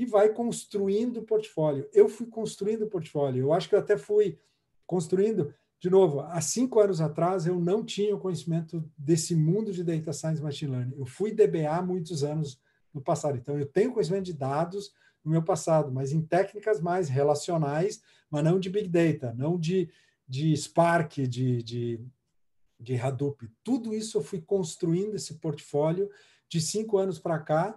e vai construindo o portfólio. Eu fui construindo o portfólio. Eu acho que eu até fui construindo. De novo, há cinco anos atrás eu não tinha o conhecimento desse mundo de data science machine learning. Eu fui DBA há muitos anos no passado. Então eu tenho conhecimento de dados no meu passado, mas em técnicas mais relacionais, mas não de big data, não de, de Spark, de, de, de Hadoop. Tudo isso eu fui construindo esse portfólio de cinco anos para cá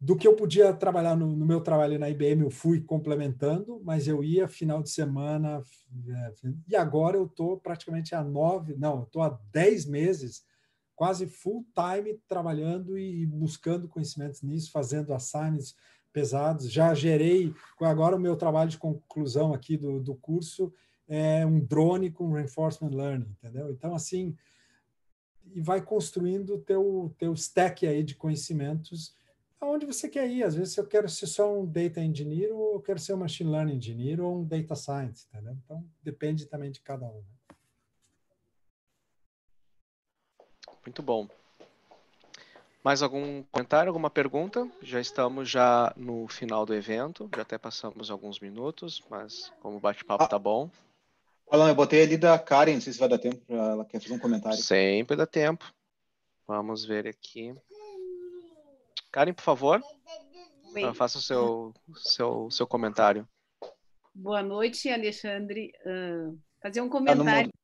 do que eu podia trabalhar no, no, meu trabalho na IBM, eu fui complementando, mas eu ia final de semana. É, e agora eu estou praticamente há nove, não, estou há dez meses, quase full time trabalhando e buscando conhecimentos nisso, fazendo assignments pesados. Já gerei, agora o meu trabalho de conclusão aqui do, do curso é um drone com reinforcement learning, entendeu? Então, assim, e vai construindo o teu, teu stack aí de conhecimentos aonde você quer ir. Às vezes eu quero ser só um data engineer ou eu quero ser um machine learning engineer ou um data science, entendeu? Então depende também de cada um. Né? Muito bom. Mais algum comentário, alguma pergunta? Já estamos já no final do evento, já até passamos alguns minutos, mas como o bate-papo ah, tá bom. Alan, eu botei ali da Karen, não sei se vai dar tempo, ela quer fazer um comentário. Sempre dá tempo. Vamos ver aqui. Karen, por favor, ah, faça o seu, seu, seu comentário. Boa noite, Alexandre. Uh, fazer um tá comentário. Tá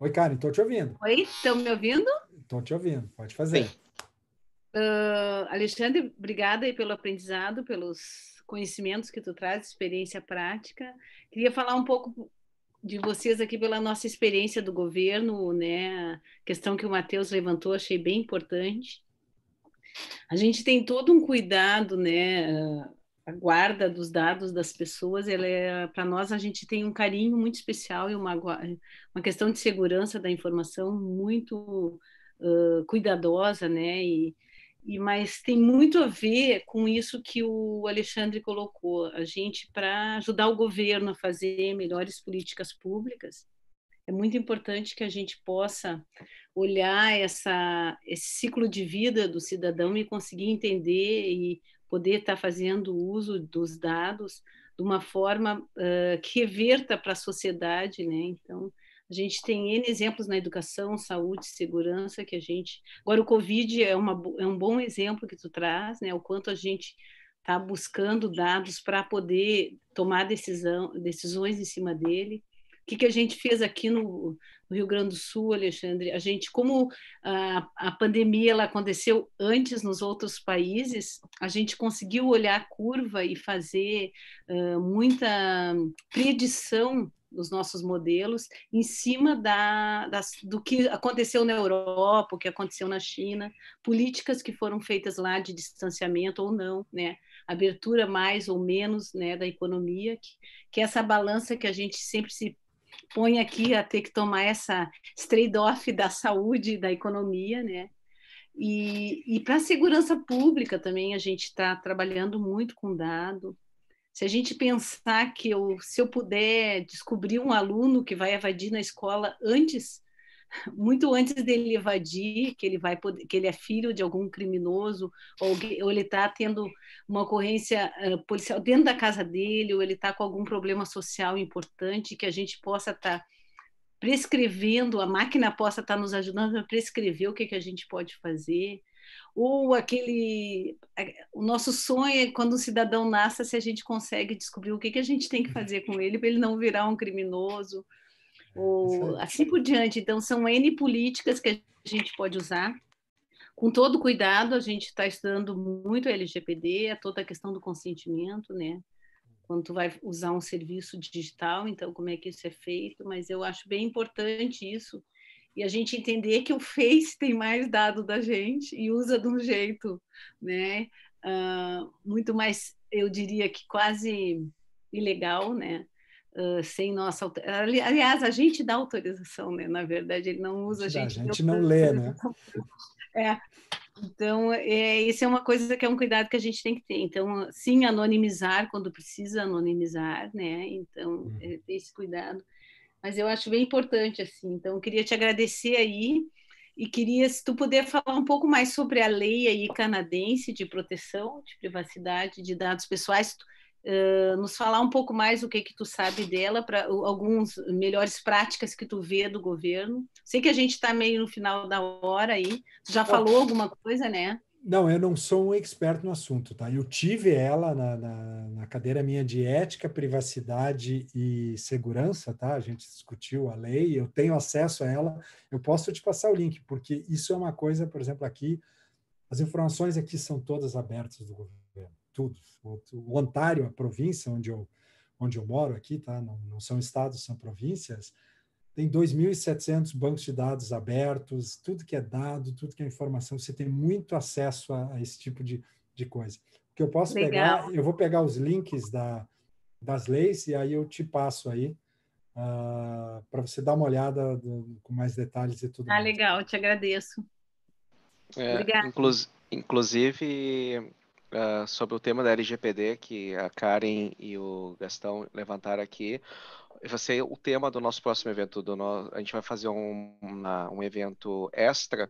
Oi, Karen, estou te ouvindo. Oi, estão me ouvindo? Estou te ouvindo, pode fazer. Uh, Alexandre, obrigada aí pelo aprendizado, pelos conhecimentos que tu traz, experiência prática. Queria falar um pouco de vocês aqui pela nossa experiência do governo, né? A questão que o Matheus levantou, achei bem importante. A gente tem todo um cuidado, né? A guarda dos dados das pessoas, ela é para nós a gente tem um carinho muito especial e uma uma questão de segurança da informação muito uh, cuidadosa, né? E e, mas tem muito a ver com isso que o Alexandre colocou. A gente, para ajudar o governo a fazer melhores políticas públicas, é muito importante que a gente possa olhar essa, esse ciclo de vida do cidadão e conseguir entender e poder estar tá fazendo uso dos dados de uma forma uh, que reverta para a sociedade, né? Então, a gente tem N exemplos na educação, saúde, segurança que a gente. Agora, o Covid é, uma, é um bom exemplo que tu traz, né? O quanto a gente está buscando dados para poder tomar decisão, decisões em cima dele. O que, que a gente fez aqui no, no Rio Grande do Sul, Alexandre? A gente, como a, a pandemia ela aconteceu antes nos outros países, a gente conseguiu olhar a curva e fazer uh, muita predição os nossos modelos em cima da, do que aconteceu na Europa, o que aconteceu na China, políticas que foram feitas lá de distanciamento ou não, né? abertura mais ou menos né, da economia, que, que é essa balança que a gente sempre se põe aqui a ter que tomar essa trade-off da saúde e da economia, né? E, e para a segurança pública também a gente está trabalhando muito com dado, se a gente pensar que eu, se eu puder descobrir um aluno que vai evadir na escola antes, muito antes dele evadir, que ele vai poder, que ele é filho de algum criminoso ou, ou ele está tendo uma ocorrência uh, policial dentro da casa dele ou ele está com algum problema social importante, que a gente possa estar tá prescrevendo, a máquina possa estar tá nos ajudando a prescrever o que, que a gente pode fazer, ou aquele. É, o nosso sonho é quando um cidadão nasce, se a gente consegue descobrir o que, que a gente tem que fazer com ele para ele não virar um criminoso, é, ou assim por diante. Então, são N políticas que a gente pode usar. Com todo cuidado, a gente está estudando muito LGPD, é toda a questão do consentimento, né? quando tu vai usar um serviço digital, então como é que isso é feito, mas eu acho bem importante isso, e a gente entender que o Face tem mais dado da gente e usa de um jeito, né? Uh, muito mais, eu diria que quase ilegal, né? Uh, sem nossa aliás a gente dá autorização né na verdade ele não usa a gente a gente não, lê né é. então é, isso é uma coisa que é um cuidado que a gente tem que ter então sim anonimizar quando precisa anonimizar né então hum. é, ter esse cuidado mas eu acho bem importante assim. Então, queria te agradecer aí e queria se tu puder falar um pouco mais sobre a lei aí canadense de proteção de privacidade de dados pessoais, uh, nos falar um pouco mais o que que tu sabe dela para uh, alguns melhores práticas que tu vê do governo. Sei que a gente está meio no final da hora aí. Tu já falou alguma coisa, né? Não, eu não sou um expert no assunto, tá? Eu tive ela na, na, na, cadeira minha de ética, privacidade e segurança, tá? A gente discutiu a lei, eu tenho acesso a ela, eu posso te passar o link, porque isso é uma coisa, por exemplo, aqui, as informações aqui são todas abertas do governo, tudo. O, o Ontário, a província onde eu, onde eu moro aqui, tá? Não, não são estados, são províncias, tem 2.700 bancos de dados abertos, tudo que é dado, tudo que é informação, você tem muito acesso a, a esse tipo de, de coisa. O que eu posso Legal. pegar, eu vou pegar os links da, das leis e aí eu te passo aí. Uh, ah, para você dar uma olhada do, com mais detalhes e tudo. Ah, mais. legal, te agradeço. É, Obrigada. Inclu inclusive, uh, sobre o tema da LGPD que a Karen e o Gastão levantaram aqui, vai ser o tema do nosso próximo evento. Do no... A gente vai fazer um, uma, um evento extra,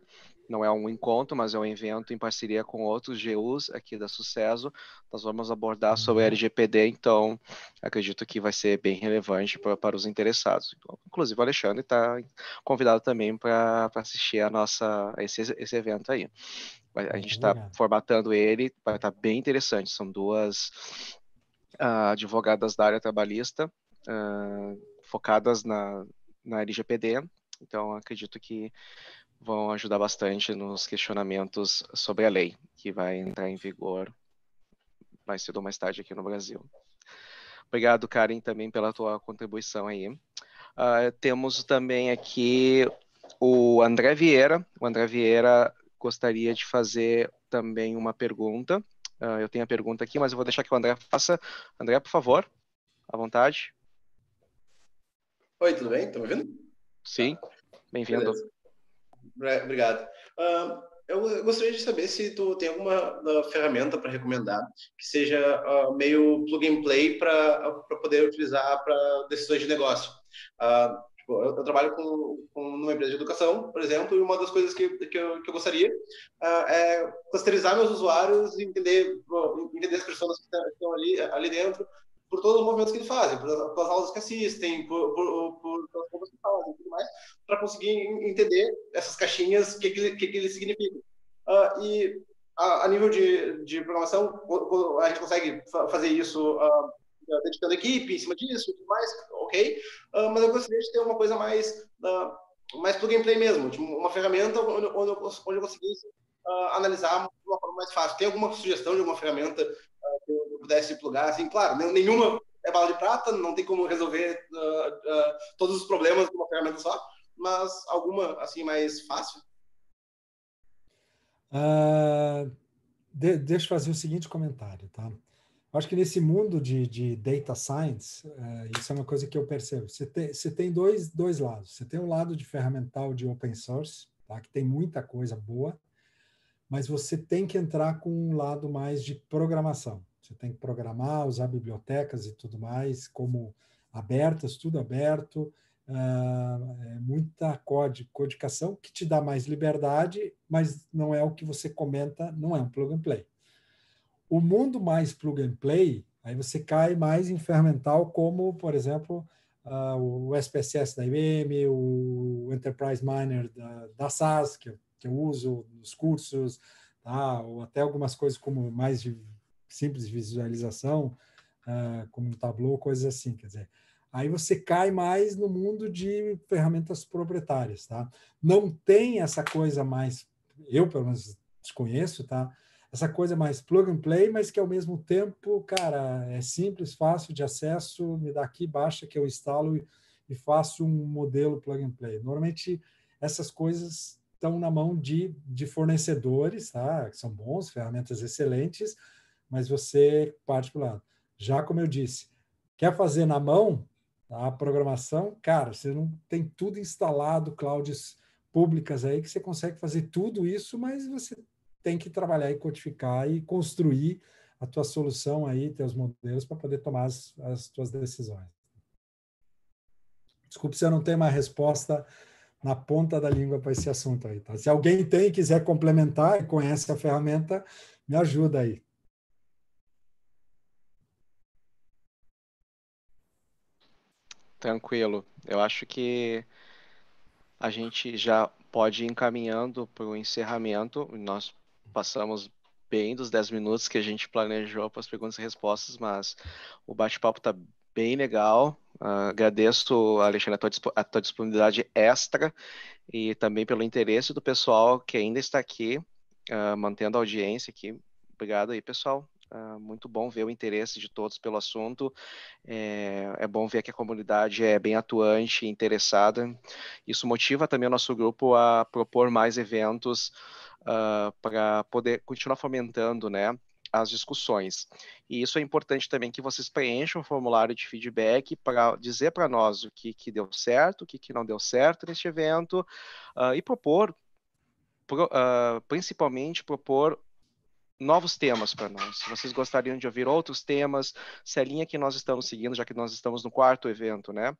não é um encontro, mas é um evento em parceria com outros GUs aqui da Sucesso. Nós vamos abordar sobre uhum. LGPD, então acredito que vai ser bem relevante pra, para os interessados. Inclusive, o Alexandre está convidado também para assistir a nossa, esse, esse evento aí. A gente está formatando ele, vai estar tá bem interessante. São duas uh, advogadas da área trabalhista uh, focadas na, na LGPD, então acredito que vão ajudar bastante nos questionamentos sobre a lei, que vai entrar em vigor mais cedo ou mais tarde aqui no Brasil. Obrigado, Karen, também pela tua contribuição aí. Uh, temos também aqui o André Vieira. O André Vieira gostaria de fazer também uma pergunta. Uh, eu tenho a pergunta aqui, mas eu vou deixar que o André faça. André, por favor, à vontade. Oi, tudo bem? Estão me ouvindo? Sim, tá. bem-vindo. É, obrigado. Uh, eu gostaria de saber se tu tem alguma ah, ferramenta para recomendar que seja uh, meio plug and play para poder utilizar para decisões de negócio. Ah, tipo, eu, eu, trabalho com, com uma empresa de educação, por exemplo, e uma das coisas que, que, eu, que eu gostaria é clusterizar meus usuários e entender, entender as pessoas tá, que estão ali, ali dentro, por todos os movimentos que eles fazem, pelas, aulas que assistem, por, por, por, pelas compras que fazem, tudo mais, para conseguir entender essas caixinhas, o que, que, que, que eles significam. Uh, e a, a, nível de, de programação, a gente consegue fazer isso uh, dedicando equipe em cima disso, tudo mais, ok. Uh, mas eu gostaria de ter uma coisa mais, uh, mais plug gameplay mesmo, tipo, uma ferramenta onde, onde, eu, onde eu conseguisse uh, analisar de uma forma mais fácil. Tem alguma sugestão de alguma ferramenta pudesse plugar, assim, claro, né, nenhuma é bala de prata, não tem como resolver uh, uh, todos os problemas de uma ferramenta só, mas alguma, assim, mais fácil? Uh, de, deixa eu fazer o seguinte comentário, tá? Acho que nesse mundo de, de data science, uh, isso é uma coisa que eu percebo. Você tem, você tem dois, dois lados. Você tem um lado de ferramental de open source, tá? que tem muita coisa boa, mas você tem que entrar com um lado mais de programação. Você tem que programar, usar bibliotecas e tudo mais, como abertas, tudo aberto, uh, muita código, codificação que te dá mais liberdade, mas não é o que você comenta, não é um plug and play. O mundo mais plug and play, aí você cai mais em ferramental, como, por exemplo, uh, o SPSS da IBM, o Enterprise Miner da, da SAS, que eu, que eu uso nos cursos, tá? ou até algumas coisas como mais de simples visualização, uh, como um tableau, coisas assim, quer dizer. Aí você cai mais no mundo de ferramentas proprietárias, tá? Não tem essa coisa mais, eu pelo menos desconheço, tá? Essa coisa mais plug and play, mas que ao mesmo tempo, cara, é simples, fácil de acesso, me dá aqui, baixa que eu instalo e, e faço um modelo plug and play. Normalmente essas coisas estão na mão de, de fornecedores, tá? Que são bons, ferramentas excelentes, mas você parte para o lado. Já como eu disse, quer fazer na mão a programação, cara, você não tem tudo instalado, clouds públicas aí que você consegue fazer tudo isso, mas você tem que trabalhar e codificar e construir a tua solução aí, teus modelos para poder tomar as, as tuas decisões. Desculpe se eu não tenho uma resposta na ponta da língua para esse assunto aí, tá? Se alguém tem e quiser complementar e conhece a ferramenta, me ajuda aí. Tranquilo. Eu acho que a gente já pode ir encaminhando para o encerramento. Nós passamos bem dos 10 minutos que a gente planejou para as perguntas e respostas, mas o bate-papo está bem legal. Uh, agradeço, Alexandre, a tua, a tua disponibilidade extra e também pelo interesse do pessoal que ainda está aqui, uh, mantendo a audiência aqui. Obrigado aí, pessoal. Ah, muito bom ver o interesse de todos pelo assunto. É, é, bom ver que a comunidade é bem atuante, interessada. Isso motiva também o nosso grupo a propor mais eventos uh, ah, para poder continuar fomentando, né? as discussões. E isso é importante também que vocês preencham o formulário de feedback para dizer para nós o que, que deu certo, o que, que não deu certo neste evento uh, e propor, pro, principalmente propor novos temas para nós. Se vocês gostariam de ouvir outros temas, se a linha que nós estamos seguindo, já que nós estamos no quarto evento, né?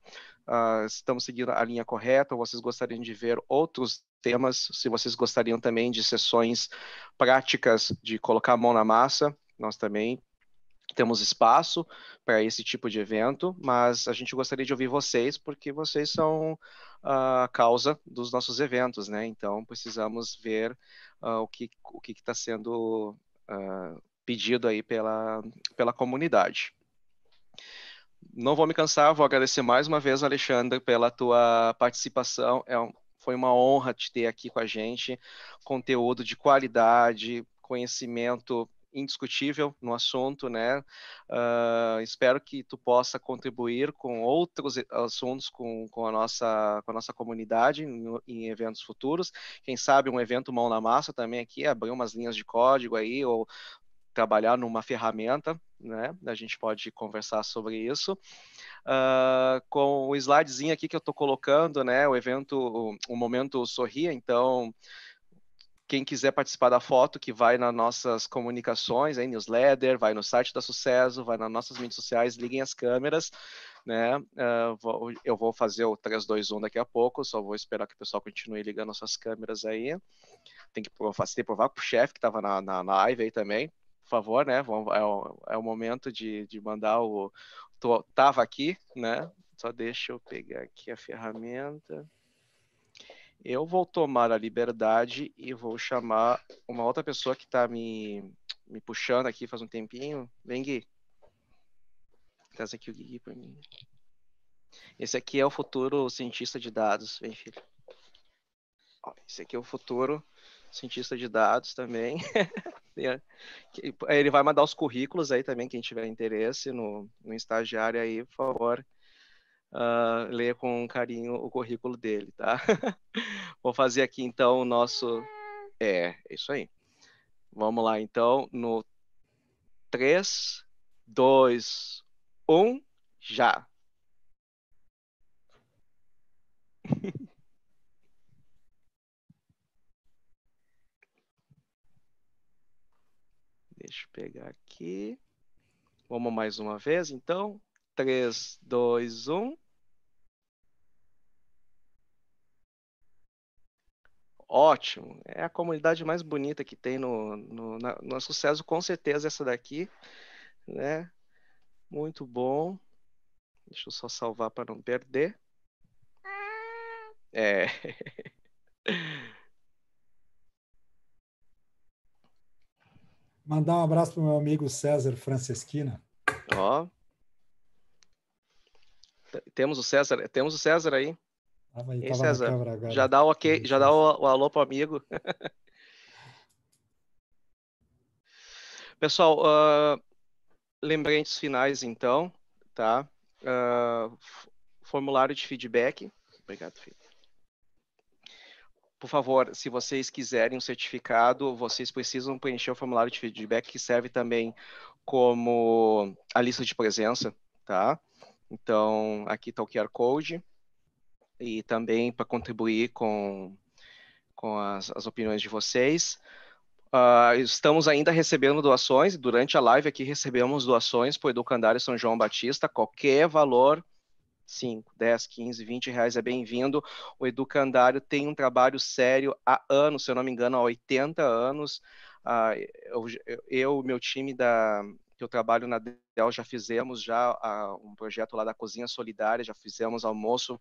Uh, estamos seguindo a linha correta, ou vocês gostariam de ver outros temas, se vocês gostariam também de sessões práticas de colocar a mão na massa, nós também temos espaço para esse tipo de evento, mas a gente gostaria de ouvir vocês, porque vocês são ah, a causa dos nossos eventos, né? Então precisamos ver uh, o que o que está sendo ah, pedido aí pela, pela comunidade. Não vou me cansar, vou agradecer mais uma vez, Alexandre, pela tua participação. É um, foi uma honra te ter aqui com a gente. Conteúdo de qualidade, conhecimento indiscutível no assunto, né? Uh, espero que tu possa contribuir com outros assuntos com, com, a, nossa, com a nossa comunidade em, em, eventos futuros. Quem sabe um evento mão na massa também aqui, abrir umas linhas de código aí, ou trabalhar numa ferramenta, né? A gente pode conversar sobre isso. Uh, com o slidezinho aqui que eu estou colocando, né? O evento, o, o momento sorria, então quem quiser participar da foto, que vai nas nossas comunicações, aí, newsletter, vai no site da Sucesso, vai nas nossas mídias sociais, liguem as câmeras, né? Uh, eu vou fazer o 321 daqui a pouco, só vou esperar que o pessoal continue ligando suas câmeras aí. Tem que provar, tem que o chefe que estava na, na, na live aí também. Por favor, né? Vamos, é, o, é o momento de, de mandar o. Tô, tava aqui, né? Só deixa eu pegar aqui a ferramenta eu vou tomar a liberdade e vou chamar uma outra pessoa que está me, me puxando aqui faz um tempinho. Vem, Gui. Traz aqui o Gui para mim. Esse aqui é o futuro cientista de dados. Vem, filho. Esse aqui é o futuro cientista de dados também. Ele vai mandar os currículos aí também, quem tiver interesse no, no estagiário aí, por favor Uh, leia com carinho o currículo dele, tá? Vou fazer aqui então o nosso. É, é isso aí. Vamos lá então, no 3, 2, 1, já! Deixa eu pegar aqui. Vamos mais uma vez, então. 3, 2, 1. Ótimo. É a comunidade mais bonita que tem no, no, no nosso sucesso, com certeza, essa daqui. Né? Muito bom. Deixa eu só salvar para não perder. É. Mandar um abraço para o meu amigo César Franceschina. Ó. Oh. Temos o César, temos o César aí. Tava aí, Ei, tava César, já dá o ok, já dá o, o alô pro amigo. Pessoal, uh, lembrantes finais então, tá? Uh, formulário de feedback. Obrigado, filho. Por favor, se vocês quiserem um certificado, vocês precisam preencher o formulário de feedback que serve também como a lista de presença, tá? Então, aqui está o QR Code. E também para contribuir com, com as, as opiniões de vocês. Uh, estamos ainda recebendo doações. Durante a live aqui recebemos doações para o Educandário São João Batista. Qualquer valor, 5, 10, 15, 20 reais é bem-vindo. O Educandário tem um trabalho sério há anos, se eu não me engano, há 80 anos. Uh, eu, eu, meu time da, que eu trabalho na Dell, já fizemos já a, um projeto lá da Cozinha Solidária, já fizemos almoço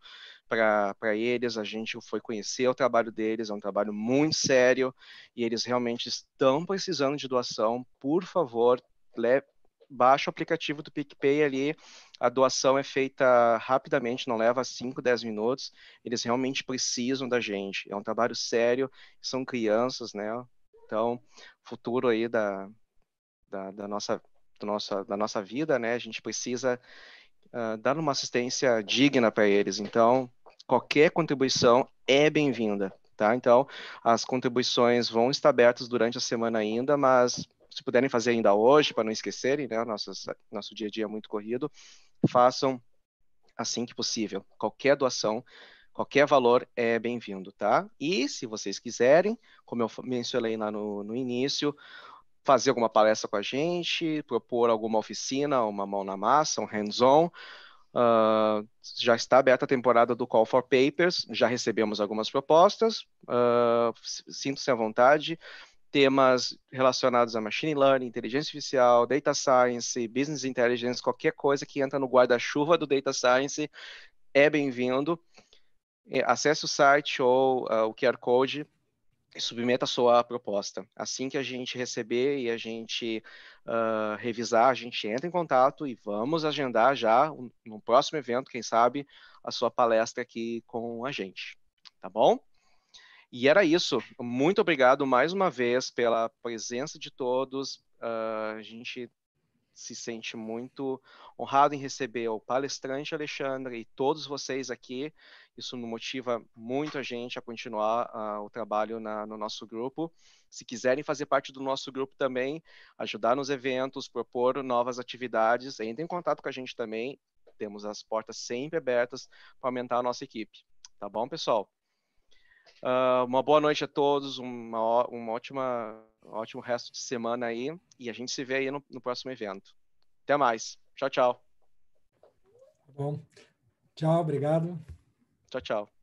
para eles, a gente foi conhecer o trabalho deles, é um trabalho muito sério e eles realmente estão precisando de doação. Por favor, leve, baixa o aplicativo do PicPay ali, a doação é feita rapidamente, não leva 5, 10 minutos. Eles realmente precisam da gente. É um trabalho sério, são crianças, né? Então, futuro aí da, da, da nossa do nossa, da nossa vida, né? A gente precisa uh, dar uma assistência digna para eles. Então, qualquer contribuição é bem-vinda, tá? Então, as contribuições vão estar abertas durante a semana ainda, mas se puderem fazer ainda hoje, para não esquecerem, né? Nossas, nosso dia a dia é muito corrido, façam assim que possível. Qualquer doação Qualquer valor é bem-vindo, tá? E se vocês quiserem, como eu mencionei lá no, no início, fazer alguma palestra com a gente, propor alguma oficina, uma mão na massa, um hands-on. Uh, ah, já está aberta a temporada do Call for Papers, já recebemos algumas propostas, uh, sinto-se à vontade. Temas relacionados a machine learning, inteligência artificial, data science, business intelligence, qualquer coisa que entra no guarda-chuva do data science é bem-vindo. Eh, acesse o site ou uh, o QR Code submeta sua proposta. Assim que a gente receber e a gente uh, revisar, a gente entra em contato e vamos agendar já um, no próximo evento, quem sabe, a sua palestra aqui com a gente. Tá bom? E era isso. Muito obrigado mais uma vez pela presença de todos. Uh, a gente se sente muito honrado em receber o palestrante Alexandre e todos vocês aqui isso motiva muito a gente a continuar uh, o trabalho na, no nosso grupo. Se quiserem fazer parte do nosso grupo também, ajudar nos eventos, propor novas atividades, entrem em contato com a gente também. Temos as portas sempre abertas para aumentar a nossa equipe. Tá bom, pessoal? Uh, uma boa noite a todos, uma, uma ótima, um ótimo resto de semana aí. E a gente se vê aí no, no próximo evento. Até mais. Tchau, tchau. Tá bom, tchau, obrigado. Tchau, tchau.